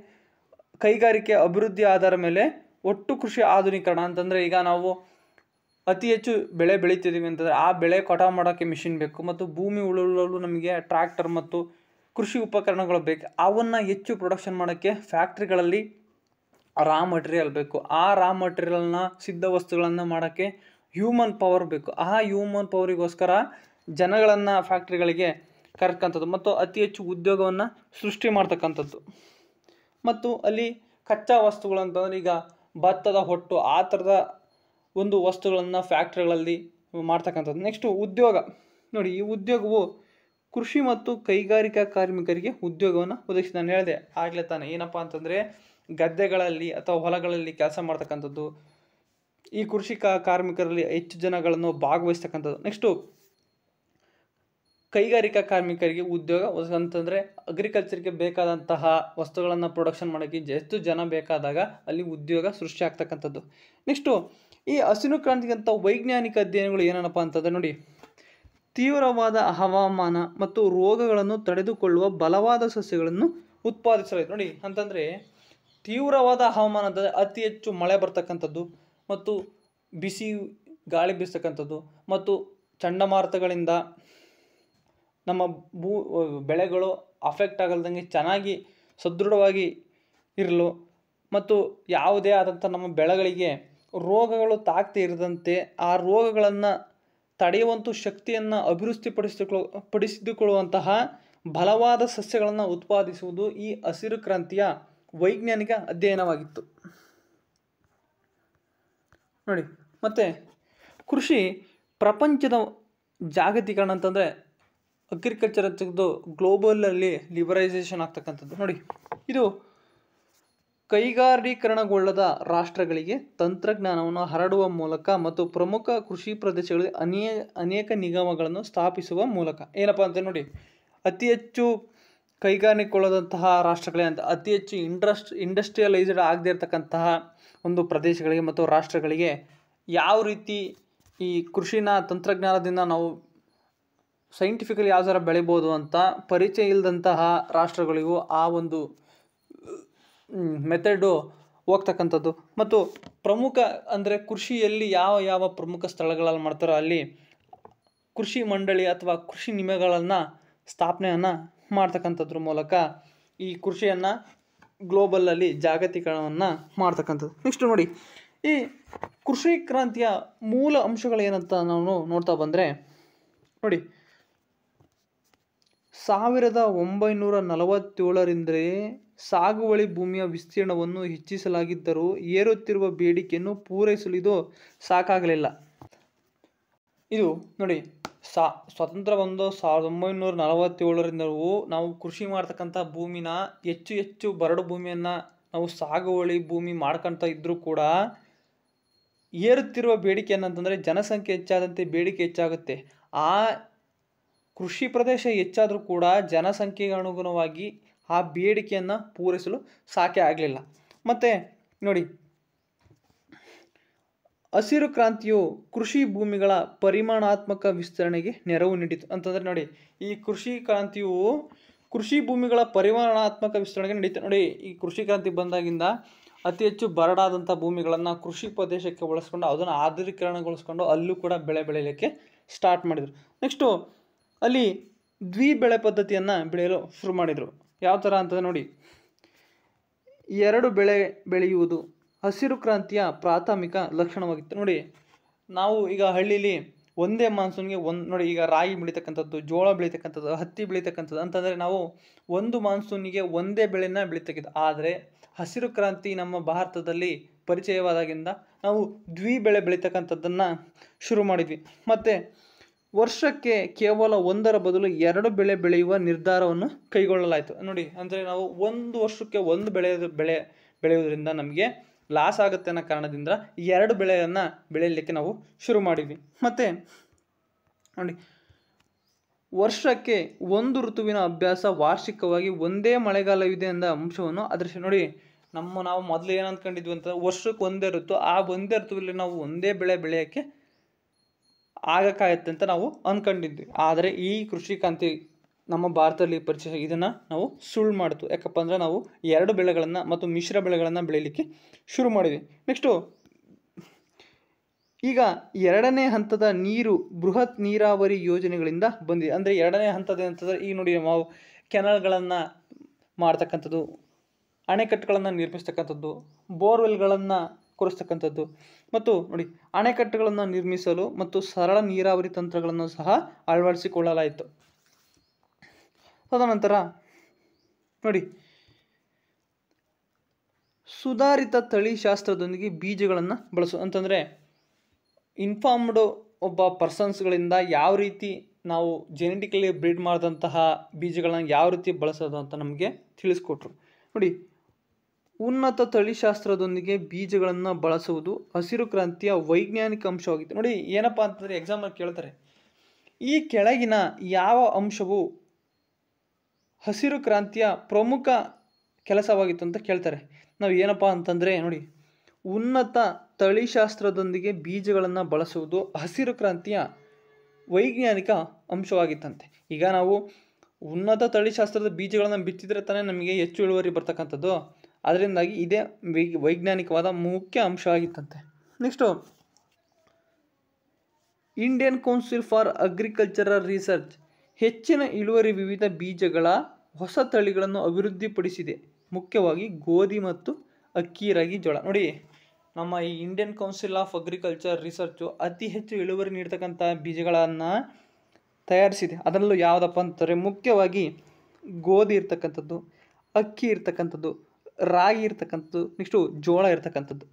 ಕೈಗಾರಿಕೆ ಅಭಿವೃದ್ಧಿ ಆಧಾರ ಮೇಲೆ ಒಟ್ಟು ಕೃಷಿ ಆಧುನೀಕರಣ ಅಂತಂದರೆ ಈಗ ನಾವು ಅತಿ ಹೆಚ್ಚು ಬೆಳೆ ಬೆಳೀತಿದ್ದೀವಿ ಅಂತಂದರೆ ಆ ಬೆಳೆ ಕಟಾವು ಮಾಡೋಕ್ಕೆ ಮಿಷಿನ್ ಬೇಕು ಮತ್ತು ಭೂಮಿ ಉಳುಳಲು ನಮಗೆ ಟ್ರ್ಯಾಕ್ಟರ್ ಮತ್ತು ಕೃಷಿ ಉಪಕರಣಗಳು ಬೇಕು ಅವನ್ನು ಹೆಚ್ಚು ಪ್ರೊಡಕ್ಷನ್ ಮಾಡೋಕ್ಕೆ ಫ್ಯಾಕ್ಟ್ರಿಗಳಲ್ಲಿ ರಾ ಮಟೀರಿಯಲ್ ಬೇಕು ಆ ರಾ ಮಟೀರಿಯಲ್ನ ಸಿದ್ಧ ವಸ್ತುಗಳನ್ನು ಮಾಡೋಕ್ಕೆ ಹ್ಯೂಮನ್ ಪವರ್ ಬೇಕು ಆ ಹ್ಯೂಮನ್ ಪವರಿಗೋಸ್ಕರ ಜನಗಳನ್ನು ಫ್ಯಾಕ್ಟ್ರಿಗಳಿಗೆ ಕರೆತಕ್ಕಂಥದ್ದು ಮತ್ತು ಅತಿ ಹೆಚ್ಚು ಉದ್ಯೋಗವನ್ನು ಸೃಷ್ಟಿ ಮಾಡ್ತಕ್ಕಂಥದ್ದು ಮತ್ತು ಅಲ್ಲಿ ಕಚ್ಚಾ ವಸ್ತುಗಳಂತಂದ್ರೆ ಈಗ ಭತ್ತದ ಹೊಟ್ಟು ಆ ಥರದ ಒಂದು ವಸ್ತುಗಳನ್ನು ಫ್ಯಾಕ್ಟ್ರಿಗಳಲ್ಲಿ ಮಾಡ್ತಕ್ಕಂಥದ್ದು ನೆಕ್ಸ್ಟು ಉದ್ಯೋಗ ನೋಡಿ ಈ ಉದ್ಯೋಗವು ಕೃಷಿ ಮತ್ತು ಕೈಗಾರಿಕಾ ಕಾರ್ಮಿಕರಿಗೆ ಉದ್ಯೋಗವನ್ನು ಒದಗಿಸಿ ನಾನು ಹೇಳಿದೆ ಆಗಲೇ ತಾನೆ ಏನಪ್ಪ ಅಂತಂದರೆ ಗದ್ದೆಗಳಲ್ಲಿ ಅಥವಾ ಹೊಲಗಳಲ್ಲಿ ಕೆಲಸ ಮಾಡ್ತಕ್ಕಂಥದ್ದು ಈ ಕೃಷಿಕ ಕಾರ್ಮಿಕರಲ್ಲಿ ಹೆಚ್ಚು ಜನಗಳನ್ನು ಭಾಗವಹಿಸ್ತಕ್ಕಂಥದ್ದು ನೆಕ್ಸ್ಟು ಕೈಗಾರಿಕಾ ಕಾರ್ಮಿಕರಿಗೆ ಉದ್ಯೋಗ ಅಂತಂದರೆ ಅಗ್ರಿಕಲ್ಚರ್ಗೆ ಬೇಕಾದಂತಹ ವಸ್ತುಗಳನ್ನು ಪ್ರೊಡಕ್ಷನ್ ಮಾಡೋಕ್ಕೆ ಎಷ್ಟು ಜನ ಬೇಕಾದಾಗ ಅಲ್ಲಿ ಉದ್ಯೋಗ ಸೃಷ್ಟಿ ಆಗ್ತಕ್ಕಂಥದ್ದು ನೆಕ್ಸ್ಟು ಈ ಹಸಿರು ಕ್ರಾಂತಿಗಂಥ ವೈಜ್ಞಾನಿಕ ಅಧ್ಯಯನಗಳು ಏನಪ್ಪ ಅಂತಂದರೆ ನೋಡಿ ತೀವ್ರವಾದ ಹವಾಮಾನ ಮತ್ತು ರೋಗಗಳನ್ನು ತಡೆದುಕೊಳ್ಳುವ ಬಲವಾದ ಸಸ್ಯಗಳನ್ನು ಉತ್ಪಾದಿಸಲಾಯಿತು ನೋಡಿ ಅಂತಂದರೆ ತೀವ್ರವಾದ ಹವಾಮಾನ ಅಂತಂದರೆ ಅತಿ ಹೆಚ್ಚು ಮಳೆ ಬರ್ತಕ್ಕಂಥದ್ದು ಮತ್ತು ಬಿಸಿ ಗಾಳಿ ಬೀಸತಕ್ಕಂಥದ್ದು ಮತ್ತು ಚಂಡಮಾರುತಗಳಿಂದ ನಮ್ಮ ಭೂ ಬೆಳೆಗಳು ಅಫೆಕ್ಟ್ ಆಗಲ್ದಂಗೆ ಚೆನ್ನಾಗಿ ಸದೃಢವಾಗಿ ಇರಲು ಮತ್ತು ಯಾವುದೇ ಆದಂಥ ನಮ್ಮ ಬೆಳೆಗಳಿಗೆ ರೋಗಗಳು ತಾಕ್ತಿ ಇರದಂತೆ ಆ ರೋಗಗಳನ್ನು ತಡೆಯುವಂಥ ಶಕ್ತಿಯನ್ನು ಅಭಿವೃದ್ಧಿಪಡಿಸಿಕೊಳ್ಳ ಪಡಿಸಿದುಕೊಳ್ಳುವಂತಹ ಬಲವಾದ ಸಸ್ಯಗಳನ್ನು ಉತ್ಪಾದಿಸುವುದು ಈ ಹಸಿರು ಕ್ರಾಂತಿಯ ವೈಜ್ಞಾನಿಕ ಅಧ್ಯಯನವಾಗಿತ್ತು ನೋಡಿ ಮತ್ತು ಕೃಷಿ ಪ್ರಪಂಚದ ಜಾಗತೀಕರಣ ಅಂತಂದರೆ ಅಗ್ರಿಕಲ್ಚರ್ ತೆಗೆದು ಗ್ಲೋಬಲಲ್ಲಿ ಲಿಬರೈಸೇಷನ್ ಆಗ್ತಕ್ಕಂಥದ್ದು ನೋಡಿ ಇದು ಕೈಗಾರಿಕರಣಗೊಳ್ಳದ ರಾಷ್ಟ್ರಗಳಿಗೆ ತಂತ್ರಜ್ಞಾನವನ್ನು ಹರಡುವ ಮೂಲಕ ಮತ್ತು ಪ್ರಮುಖ ಕೃಷಿ ಪ್ರದೇಶಗಳಲ್ಲಿ ಅನೇ ಅನೇಕ ನಿಗಮಗಳನ್ನು ಸ್ಥಾಪಿಸುವ ಮೂಲಕ ಏನಪ್ಪ ಅಂತ ನೋಡಿ ಅತಿ ಹೆಚ್ಚು ಕೈಗಾರಿಕೊಳ್ಳದಂತಹ ರಾಷ್ಟ್ರಗಳೇ ಅಂತ ಅತಿ ಹೆಚ್ಚು ಇಂಡ್ರಸ್ಟ್ ಇಂಡಸ್ಟ್ರಿಯಲೈಸ್ಡ್ ಆಗದೇ ಇರತಕ್ಕಂತಹ ಒಂದು ಪ್ರದೇಶಗಳಿಗೆ ಮತ್ತು ರಾಷ್ಟ್ರಗಳಿಗೆ ಯಾವ ರೀತಿ ಈ ಕೃಷಿನ ತಂತ್ರಜ್ಞಾನದಿಂದ ನಾವು ಸೈಂಟಿಫಿಕಲಿ ಯಾವ ಥರ ಬೆಳಿಬೋದು ಅಂತ ಪರಿಚಯ ಇಲ್ಲದಂತಹ ರಾಷ್ಟ್ರಗಳಿಗೂ ಆ ಒಂದು ಮೆಥಡು ಹೋಗ್ತಕ್ಕಂಥದ್ದು ಮತ್ತು ಪ್ರಮುಖ ಅಂದರೆ ಕೃಷಿಯಲ್ಲಿ ಯಾವ ಯಾವ ಪ್ರಮುಖ ಸ್ಥಳಗಳಲ್ಲಿ ಮಾಡ್ತಾರೋ ಅಲ್ಲಿ ಕೃಷಿ ಮಂಡಳಿ ಅಥವಾ ಕೃಷಿ ನಿಮಗಳನ್ನು ಸ್ಥಾಪನೆಯನ್ನು ಮಾಡ್ತಕ್ಕಂಥದ್ರ ಮೂಲಕ ಈ ಕೃಷಿಯನ್ನು ಗ್ಲೋಬಲಲ್ಲಿ ಜಾಗತೀಕರಣವನ್ನು ಮಾಡ್ತಕ್ಕಂಥದ್ದು ನೆಕ್ಸ್ಟ್ ನೋಡಿ ಈ ಕೃಷಿ ಕ್ರಾಂತಿಯ ಮೂಲ ಅಂಶಗಳು ಏನಂತ ನಾವು ನೋಡ್ತಾ ಬಂದರೆ ನೋಡಿ ಸಾವಿರದ ಒಂಬೈನೂರ ನಲವತ್ತೇಳರಿಂದಲೇ ಸಾಗುವಳಿ ಭೂಮಿಯ ವಿಸ್ತೀರ್ಣವನ್ನು ಹೆಚ್ಚಿಸಲಾಗಿದ್ದರೂ ಏರುತ್ತಿರುವ ಬೇಡಿಕೆಯನ್ನು ಪೂರೈಸಲು ಇದು ಸಾಕಾಗಲಿಲ್ಲ ಇದು ನೋಡಿ ಸಾ ಸ್ವತಂತ್ರ ಬಂದು ಸಾವಿರದ ಒಂಬೈನೂರ ನಲವತ್ತೇಳರಿಂದಲೂ ನಾವು ಕೃಷಿ ಮಾಡ್ತಕ್ಕಂಥ ಭೂಮಿನ ಹೆಚ್ಚು ಹೆಚ್ಚು ಬರಡು ಭೂಮಿಯನ್ನು ನಾವು ಸಾಗುವಳಿ ಭೂಮಿ ಮಾಡ್ಕೊಳ್ತಾ ಇದ್ದರೂ ಕೂಡ ಏರುತ್ತಿರುವ ಬೇಡಿಕೆ ಏನಂತಂದರೆ ಜನಸಂಖ್ಯೆ ಹೆಚ್ಚಾದಂತೆ ಬೇಡಿಕೆ ಹೆಚ್ಚಾಗುತ್ತೆ ಆ ಕೃಷಿ ಪ್ರದೇಶ ಹೆಚ್ಚಾದರೂ ಕೂಡ ಜನಸಂಖ್ಯೆಗೆ ಅನುಗುಣವಾಗಿ ಆ ಬೇಡಿಕೆಯನ್ನು ಪೂರೈಸಲು ಸಾಕೆ ಆಗಲಿಲ್ಲ ಮತ್ತು ನೋಡಿ ಹಸಿರು ಕ್ರಾಂತಿಯು ಕೃಷಿ ಭೂಮಿಗಳ ಪರಿಮಾಣಾತ್ಮಕ ವಿಸ್ತರಣೆಗೆ ನೆರವು ನೀಡಿತು ಅಂತಂದರೆ ನೋಡಿ ಈ ಕೃಷಿ ಕ್ರಾಂತಿಯು ಕೃಷಿ ಭೂಮಿಗಳ ಪರಿಮಾಣಾತ್ಮಕ ವಿಸ್ತರಣೆಗೆ ನಡೀತು ನೋಡಿ ಈ ಕೃಷಿ ಕ್ರಾಂತಿ ಬಂದಾಗಿಂದ ಅತಿ ಹೆಚ್ಚು ಬರಡಾದಂಥ ಭೂಮಿಗಳನ್ನು ಕೃಷಿ ಪ್ರದೇಶಕ್ಕೆ ಬಳಸ್ಕೊಂಡು ಅದನ್ನು ಆಧುನೀಕರಣಗೊಳಿಸ್ಕೊಂಡು ಅಲ್ಲೂ ಕೂಡ ಬೆಳೆ ಬೆಳೆಯಲಿಕ್ಕೆ ಸ್ಟಾರ್ಟ್ ಮಾಡಿದರು ನೆಕ್ಸ್ಟು ಅಲ್ಲಿ ದ್ವಿ ಬೆಳೆ ಪದ್ಧತಿಯನ್ನು ಬೆಳೆಯಲು ಶುರು ಮಾಡಿದರು ಯಾವ ಥರ ಅಂತಂದರೆ ನೋಡಿ ಎರಡು ಬೆಳೆ ಬೆಳೆಯುವುದು ಹಸಿರು ಕ್ರಾಂತಿಯ ಪ್ರಾಥಮಿಕ ಲಕ್ಷಣವಾಗಿತ್ತು ನೋಡಿ ನಾವು ಈಗ ಹಳ್ಳಿಲಿ ಒಂದೇ ಮಾನ್ಸೂನ್ಗೆ ಒಂದು ನೋಡಿ ಈಗ ರಾಗಿ ಬೆಳೀತಕ್ಕಂಥದ್ದು ಜೋಳ ಬೆಳೀತಕ್ಕಂಥದ್ದು ಹತ್ತಿ ಬೆಳೀತಕ್ಕಂಥದ್ದು ಅಂತಂದರೆ ನಾವು ಒಂದು ಮಾನ್ಸೂನಿಗೆ ಒಂದೇ ಬೆಳೆನ ಬೆಳೀತಕ್ಕಿದ್ದು ಆದರೆ ಹಸಿರು ಕ್ರಾಂತಿ ನಮ್ಮ ಭಾರತದಲ್ಲಿ ಪರಿಚಯವಾದಾಗಿಂದ ನಾವು ದ್ವಿ ಬೆಳೆ ಬೆಳೀತಕ್ಕಂಥದ್ದನ್ನು ಶುರು ಮಾಡಿದ್ವಿ ಮತ್ತು ವರ್ಷಕ್ಕೆ ಕೇವಲ ಒಂದರ ಬದಲು ಎರಡು ಬೆಳೆ ಬೆಳೆಯುವ ನಿರ್ಧಾರವನ್ನು ಕೈಗೊಳ್ಳಲಾಯಿತು ನೋಡಿ ಅಂದರೆ ನಾವು ಒಂದು ವರ್ಷಕ್ಕೆ ಒಂದು ಬೆಳೆ ಬೆಳೆ ಬೆಳೆಯುವುದರಿಂದ ನಮಗೆ ಲಾಸ್ ಆಗುತ್ತೆ ಅನ್ನೋ ಕಾರಣದಿಂದ ಎರಡು ಬೆಳೆಯನ್ನು ಬೆಳೆಯಲಿಕ್ಕೆ ನಾವು ಶುರು ಮಾಡಿದ್ವಿ ಮತ್ತು ನೋಡಿ ವರ್ಷಕ್ಕೆ ಒಂದು ಋತುವಿನ ಅಭ್ಯಾಸ ವಾರ್ಷಿಕವಾಗಿ ಒಂದೇ ಮಳೆಗಾಲವಿದೆ ಎಂದ ಅಂಶವನ್ನು ಅದೃಶ್ಯ ನೋಡಿ ನಮ್ಮ ನಾವು ಮೊದಲು ಏನು ಅಂದ್ಕೊಂಡಿದ್ವಿ ಅಂತ ವರ್ಷಕ್ಕೆ ಒಂದೇ ಋತು ಆ ಒಂದೇ ಋತುವಲ್ಲಿ ನಾವು ಒಂದೇ ಬೆಳೆ ಬೆಳೆಯೋಕ್ಕೆ ಆಗಕ್ಕಾಗತ್ತೆ ಅಂತ ನಾವು ಅಂದ್ಕೊಂಡಿದ್ವಿ ಆದರೆ ಈ ಕೃಷಿ ಕ್ರಾಂತಿ ನಮ್ಮ ಭಾರತದಲ್ಲಿ ಪರಿಚಯ ಇದನ್ನು ನಾವು ಸುಳ್ಳು ಮಾಡ್ತು ಯಾಕಪ್ಪ ಅಂದರೆ ನಾವು ಎರಡು ಬೆಳೆಗಳನ್ನು ಮತ್ತು ಮಿಶ್ರ ಬೆಳೆಗಳನ್ನು ಬೆಳೀಲಿಕ್ಕೆ ಶುರು ಮಾಡಿದ್ವಿ ನೆಕ್ಸ್ಟು ಈಗ ಎರಡನೇ ಹಂತದ ನೀರು ಬೃಹತ್ ನೀರಾವರಿ ಯೋಜನೆಗಳಿಂದ ಬಂದಿದೆ ಅಂದರೆ ಎರಡನೇ ಹಂತದ ಅಂತಂದರೆ ಈಗ ನೋಡಿ ನಾವು ಕೆನಲ್ಗಳನ್ನು ಮಾಡ್ತಕ್ಕಂಥದ್ದು ಅಣೆಕಟ್ಟುಗಳನ್ನು ನಿರ್ಮಿಸ್ತಕ್ಕಂಥದ್ದು ಬೋರ್ವೆಲ್ಗಳನ್ನು ಕೊರಿಸ್ತಕ್ಕಂಥದ್ದು ಮತ್ತು ನೋಡಿ ಅಣೆಕಟ್ಟುಗಳನ್ನು ನಿರ್ಮಿಸಲು ಮತ್ತು ಸರಳ ನೀರಾವರಿ ತಂತ್ರಗಳನ್ನು ಸಹ ಅಳವಡಿಸಿಕೊಳ್ಳಲಾಯಿತು ತದನಂತರ ನೋಡಿ ಸುಧಾರಿತ ತಳಿಶಾಸ್ತ್ರದೊಂದಿಗೆ ಬೀಜಗಳನ್ನು ಬಳಸೋ ಅಂತಂದರೆ ಇನ್ಫಾರ್ಮ್ಡ್ ಒಬ್ಬ ಪರ್ಸನ್ಸ್ಗಳಿಂದ ಯಾವ ರೀತಿ ನಾವು ಜೆನೆಟಿಕಲಿ ಬ್ರೀಡ್ ಮಾಡಿದಂತಹ ಬೀಜಗಳನ್ನ ಯಾವ ರೀತಿ ಬಳಸೋದು ಅಂತ ನಮಗೆ ತಿಳಿಸ್ಕೊಟ್ರು ನೋಡಿ ಉನ್ನತ ತಳಿಶಾಸ್ತ್ರದೊಂದಿಗೆ ಬೀಜಗಳನ್ನು ಬಳಸುವುದು ಹಸಿರು ಕ್ರಾಂತಿಯ ವೈಜ್ಞಾನಿಕ ಅಂಶವಾಗಿತ್ತು ನೋಡಿ ಏನಪ್ಪಾ ಅಂತಂದರೆ ಎಕ್ಸಾಮಲ್ಲಿ ಕೇಳ್ತಾರೆ ಈ ಕೆಳಗಿನ ಯಾವ ಅಂಶವು ಹಸಿರು ಕ್ರಾಂತಿಯ ಪ್ರಮುಖ ಕೆಲಸವಾಗಿತ್ತು ಅಂತ ಕೇಳ್ತಾರೆ ನಾವು ಏನಪ್ಪ ಅಂತಂದರೆ ನೋಡಿ ಉನ್ನತ ತಳಿಶಾಸ್ತ್ರದೊಂದಿಗೆ ಬೀಜಗಳನ್ನು ಬಳಸುವುದು ಹಸಿರು ಕ್ರಾಂತಿಯ ವೈಜ್ಞಾನಿಕ ಅಂಶವಾಗಿತ್ತಂತೆ ಈಗ ನಾವು ಉನ್ನತ ತಳಿಶಾಸ್ತ್ರದ ಬೀಜಗಳನ್ನು ಬಿತ್ತಿದ್ರೆ ತಾನೇ ನಮಗೆ ಹೆಚ್ಚು ಇಳುವರಿ ಬರ್ತಕ್ಕಂಥದ್ದು ಅದರಿಂದಾಗಿ ಇದೇ ವೈಜ್ಞಾನಿಕವಾದ ಮುಖ್ಯ ಅಂಶ ಆಗಿತ್ತಂತೆ next Indian council for agricultural research ಹೆಚ್ಚಿನ ಇಳುವರಿ ವಿವಿಧ ಬೀಜಗಳ ಹೊಸ ತಳಿಗಳನ್ನು ಅಭಿವೃದ್ಧಿಪಡಿಸಿದೆ ಮುಖ್ಯವಾಗಿ ಗೋಧಿ ಮತ್ತು ಅಕ್ಕಿ ರಾಗಿ ಜೋಳ ನೋಡಿ ನಮ್ಮ ಈ Indian council of agriculture research ಅತಿ ಹೆಚ್ಚು ಇಳುವರಿ ನೀಡ್ತಕ್ಕಂಥ ಬೀಜಗಳನ್ನು ತಯಾರಿಸಿದೆ ಅದರಲ್ಲೂ ಯಾವುದಪ್ಪ ಅಂತಂದರೆ ಮುಖ್ಯವಾಗಿ ಗೋಧಿ ಇರ್ತಕ್ಕಂಥದ್ದು ಅಕ್ಕಿ ಇರ್ತಕ್ಕಂಥದ್ದು ರಾಗಿ ಇರ್ತಕ್ಕಂಥದ್ದು ನೆಕ್ಸ್ಟು ಜೋಳ ಇರ್ತಕ್ಕಂಥದ್ದು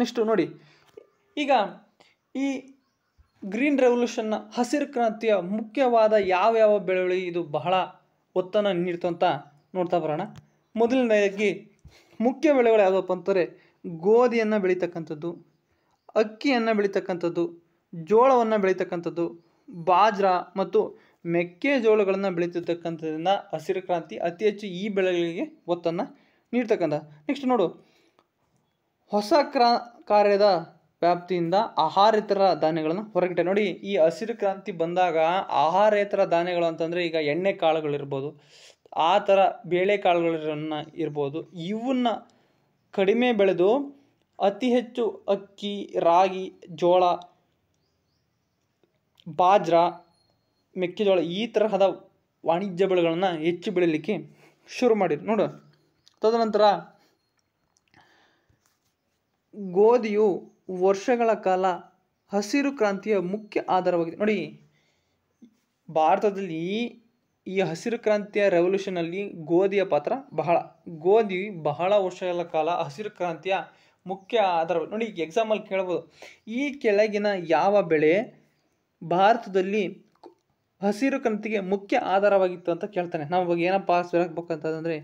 ನೆಕ್ಸ್ಟು ನೋಡಿ ಈಗ ಈ ಗ್ರೀನ್ ರೆವಲ್ಯೂಷನ್ನ ಹಸಿರು ಕ್ರಾಂತಿಯ ಮುಖ್ಯವಾದ ಯಾವ ಯಾವ ಬೆಳವಣಿಗೆ ಇದು ಬಹಳ ಒತ್ತನ್ನು ನೀಡ್ತು ಅಂತ ನೋಡ್ತಾ ಬರೋಣ ಮೊದಲನೇದಾಗಿ ಮುಖ್ಯ ಬೆಳೆಗಳು ಯಾವುದಪ್ಪ ಅಂತಾರೆ ಗೋಧಿಯನ್ನು ಬೆಳೀತಕ್ಕಂಥದ್ದು ಅಕ್ಕಿಯನ್ನು ಬೆಳೀತಕ್ಕಂಥದ್ದು ಜೋಳವನ್ನು ಬೆಳೀತಕ್ಕಂಥದ್ದು ಬಾಜ್ರಾ ಮತ್ತು ಮೆಕ್ಕೆಜೋಳಗಳನ್ನು ಬೆಳೀತಿರ್ತಕ್ಕಂಥದ್ರಿಂದ ಹಸಿರು ಕ್ರಾಂತಿ ಅತಿ ಹೆಚ್ಚು ಈ ಬೆಳೆಗಳಿಗೆ ಒತ್ತನ್ನು ನೀಡ್ತಕ್ಕಂಥ ನೆಕ್ಸ್ಟ್ ನೋಡು ಹೊಸ ಕ್ರಾ ಕಾರ್ಯದ ವ್ಯಾಪ್ತಿಯಿಂದ ಆಹಾರೇತರ ಧಾನ್ಯಗಳನ್ನು ಹೊರಗಿಟ್ಟೆ ನೋಡಿ ಈ ಹಸಿರು ಕ್ರಾಂತಿ ಬಂದಾಗ ಆಹಾರೇತರ ಧಾನ್ಯಗಳು ಅಂತಂದರೆ ಈಗ ಎಣ್ಣೆ ಕಾಳುಗಳಿರ್ಬೋದು ಆ ಥರ ಬೇಳೆಕಾಳುಗಳನ್ನ ಇರ್ಬೋದು ಇವನ್ನ ಕಡಿಮೆ ಬೆಳೆದು ಅತಿ ಹೆಚ್ಚು ಅಕ್ಕಿ ರಾಗಿ ಜೋಳ ಬಾಜ್ರಾ ಮೆಕ್ಕೆಜೋಳ ಈ ತರಹದ ವಾಣಿಜ್ಯ ಬೆಳೆಗಳನ್ನು ಹೆಚ್ಚು ಬೆಳೀಲಿಕ್ಕೆ ಶುರು ಮಾಡಿದ್ರು ನೋಡು ತದನಂತರ ಗೋಧಿಯು ವರ್ಷಗಳ ಕಾಲ ಹಸಿರು ಕ್ರಾಂತಿಯ ಮುಖ್ಯ ಆಧಾರವಾಗಿದೆ ನೋಡಿ ಭಾರತದಲ್ಲಿ ಈ ಹಸಿರು ಕ್ರಾಂತಿಯ ರೆವಲ್ಯೂಷನಲ್ಲಿ ಗೋಧಿಯ ಪಾತ್ರ ಬಹಳ ಗೋಧಿ ಬಹಳ ವರ್ಷಗಳ ಕಾಲ ಹಸಿರು ಕ್ರಾಂತಿಯ ಮುಖ್ಯ ಆಧಾರ ನೋಡಿ ಎಕ್ಸಾಂಪಲ್ ಕೇಳ್ಬೋದು ಈ ಕೆಳಗಿನ ಯಾವ ಬೆಳೆ ಭಾರತದಲ್ಲಿ ಹಸಿರು ಕ್ರಾಂತಿಗೆ ಮುಖ್ಯ ಆಧಾರವಾಗಿತ್ತು ಅಂತ ಕೇಳ್ತಾನೆ ನಾವು ಇವಾಗ ಏನಪ್ಪ ಹಾಕ್ಬೇಕಂತಂದರೆ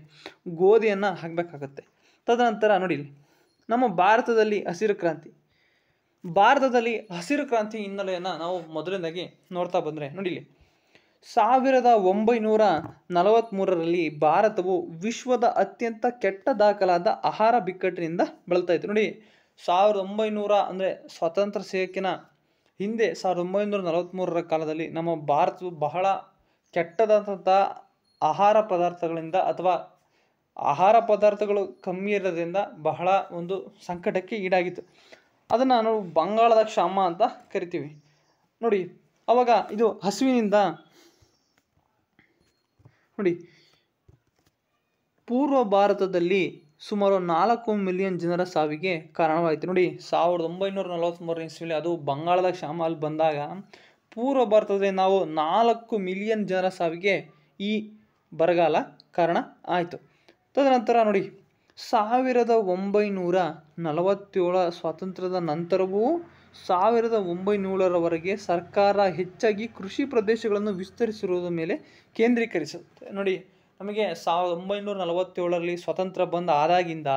ಗೋಧಿಯನ್ನು ಹಾಕಬೇಕಾಗತ್ತೆ ತದನಂತರ ನೋಡಿ ನಮ್ಮ ಭಾರತದಲ್ಲಿ ಹಸಿರು ಕ್ರಾಂತಿ ಭಾರತದಲ್ಲಿ ಹಸಿರು ಕ್ರಾಂತಿ ಹಿನ್ನೆಲೆಯನ್ನು ನಾವು ಮೊದಲನೇದಾಗಿ ನೋಡ್ತಾ ಬಂದರೆ ನೋಡಿಲಿ ಸಾವಿರದ ಒಂಬೈನೂರ ನಲವತ್ತ್ಮೂರರಲ್ಲಿ ಭಾರತವು ವಿಶ್ವದ ಅತ್ಯಂತ ಕೆಟ್ಟ ದಾಖಲಾದ ಆಹಾರ ಬಿಕ್ಕಟ್ಟಿನಿಂದ ಬಳಲ್ತಾ ಇತ್ತು ನೋಡಿ ಸಾವಿರದ ಒಂಬೈನೂರ ಅಂದರೆ ಸ್ವಾತಂತ್ರ್ಯ ಸೇಕಿನ ಹಿಂದೆ ಸಾವಿರದ ಒಂಬೈನೂರ ನಲವತ್ತ್ಮೂರರ ಕಾಲದಲ್ಲಿ ನಮ್ಮ ಭಾರತವು ಬಹಳ ಕೆಟ್ಟದಾದಂಥ ಆಹಾರ ಪದಾರ್ಥಗಳಿಂದ ಅಥವಾ ಆಹಾರ ಪದಾರ್ಥಗಳು ಕಮ್ಮಿ ಇರೋದ್ರಿಂದ ಬಹಳ ಒಂದು ಸಂಕಟಕ್ಕೆ ಈಡಾಗಿತ್ತು ಅದನ್ನು ನಾವು ಬಂಗಾಳದ ಕ್ಷಾಮ ಅಂತ ಕರಿತೀವಿ ನೋಡಿ ಅವಾಗ ಇದು ಹಸುವಿನಿಂದ ನೋಡಿ ಪೂರ್ವ ಭಾರತದಲ್ಲಿ ಸುಮಾರು ನಾಲ್ಕು ಮಿಲಿಯನ್ ಜನರ ಸಾವಿಗೆ ಕಾರಣವಾಯಿತು ನೋಡಿ ಸಾವಿರದ ಒಂಬೈನೂರ ನಲವತ್ತ್ಮೂರನೇ ಇಸ್ವಿಲಿ ಅದು ಬಂಗಾಳದ ಕ್ಷಾಮ ಅಲ್ಲಿ ಬಂದಾಗ ಪೂರ್ವ ಭಾರತದಲ್ಲಿ ನಾವು ನಾಲ್ಕು ಮಿಲಿಯನ್ ಜನರ ಸಾವಿಗೆ ಈ ಬರಗಾಲ ಕಾರಣ ಆಯಿತು ತದನಂತರ ನೋಡಿ ಸಾವಿರದ ಒಂಬೈನೂರ ನಲವತ್ತೇಳರ ಸ್ವಾತಂತ್ರ್ಯದ ನಂತರವೂ ಸಾವಿರದ ಒಂಬೈನೂರರವರೆಗೆ ಸರ್ಕಾರ ಹೆಚ್ಚಾಗಿ ಕೃಷಿ ಪ್ರದೇಶಗಳನ್ನು ವಿಸ್ತರಿಸಿರುವುದರ ಮೇಲೆ ಕೇಂದ್ರೀಕರಿಸುತ್ತೆ ನೋಡಿ ನಮಗೆ ಸಾವಿರದ ಒಂಬೈನೂರ ನಲವತ್ತೇಳರಲ್ಲಿ ಸ್ವಾತಂತ್ರ್ಯ ಬಂದ ಆದಾಗಿಂದ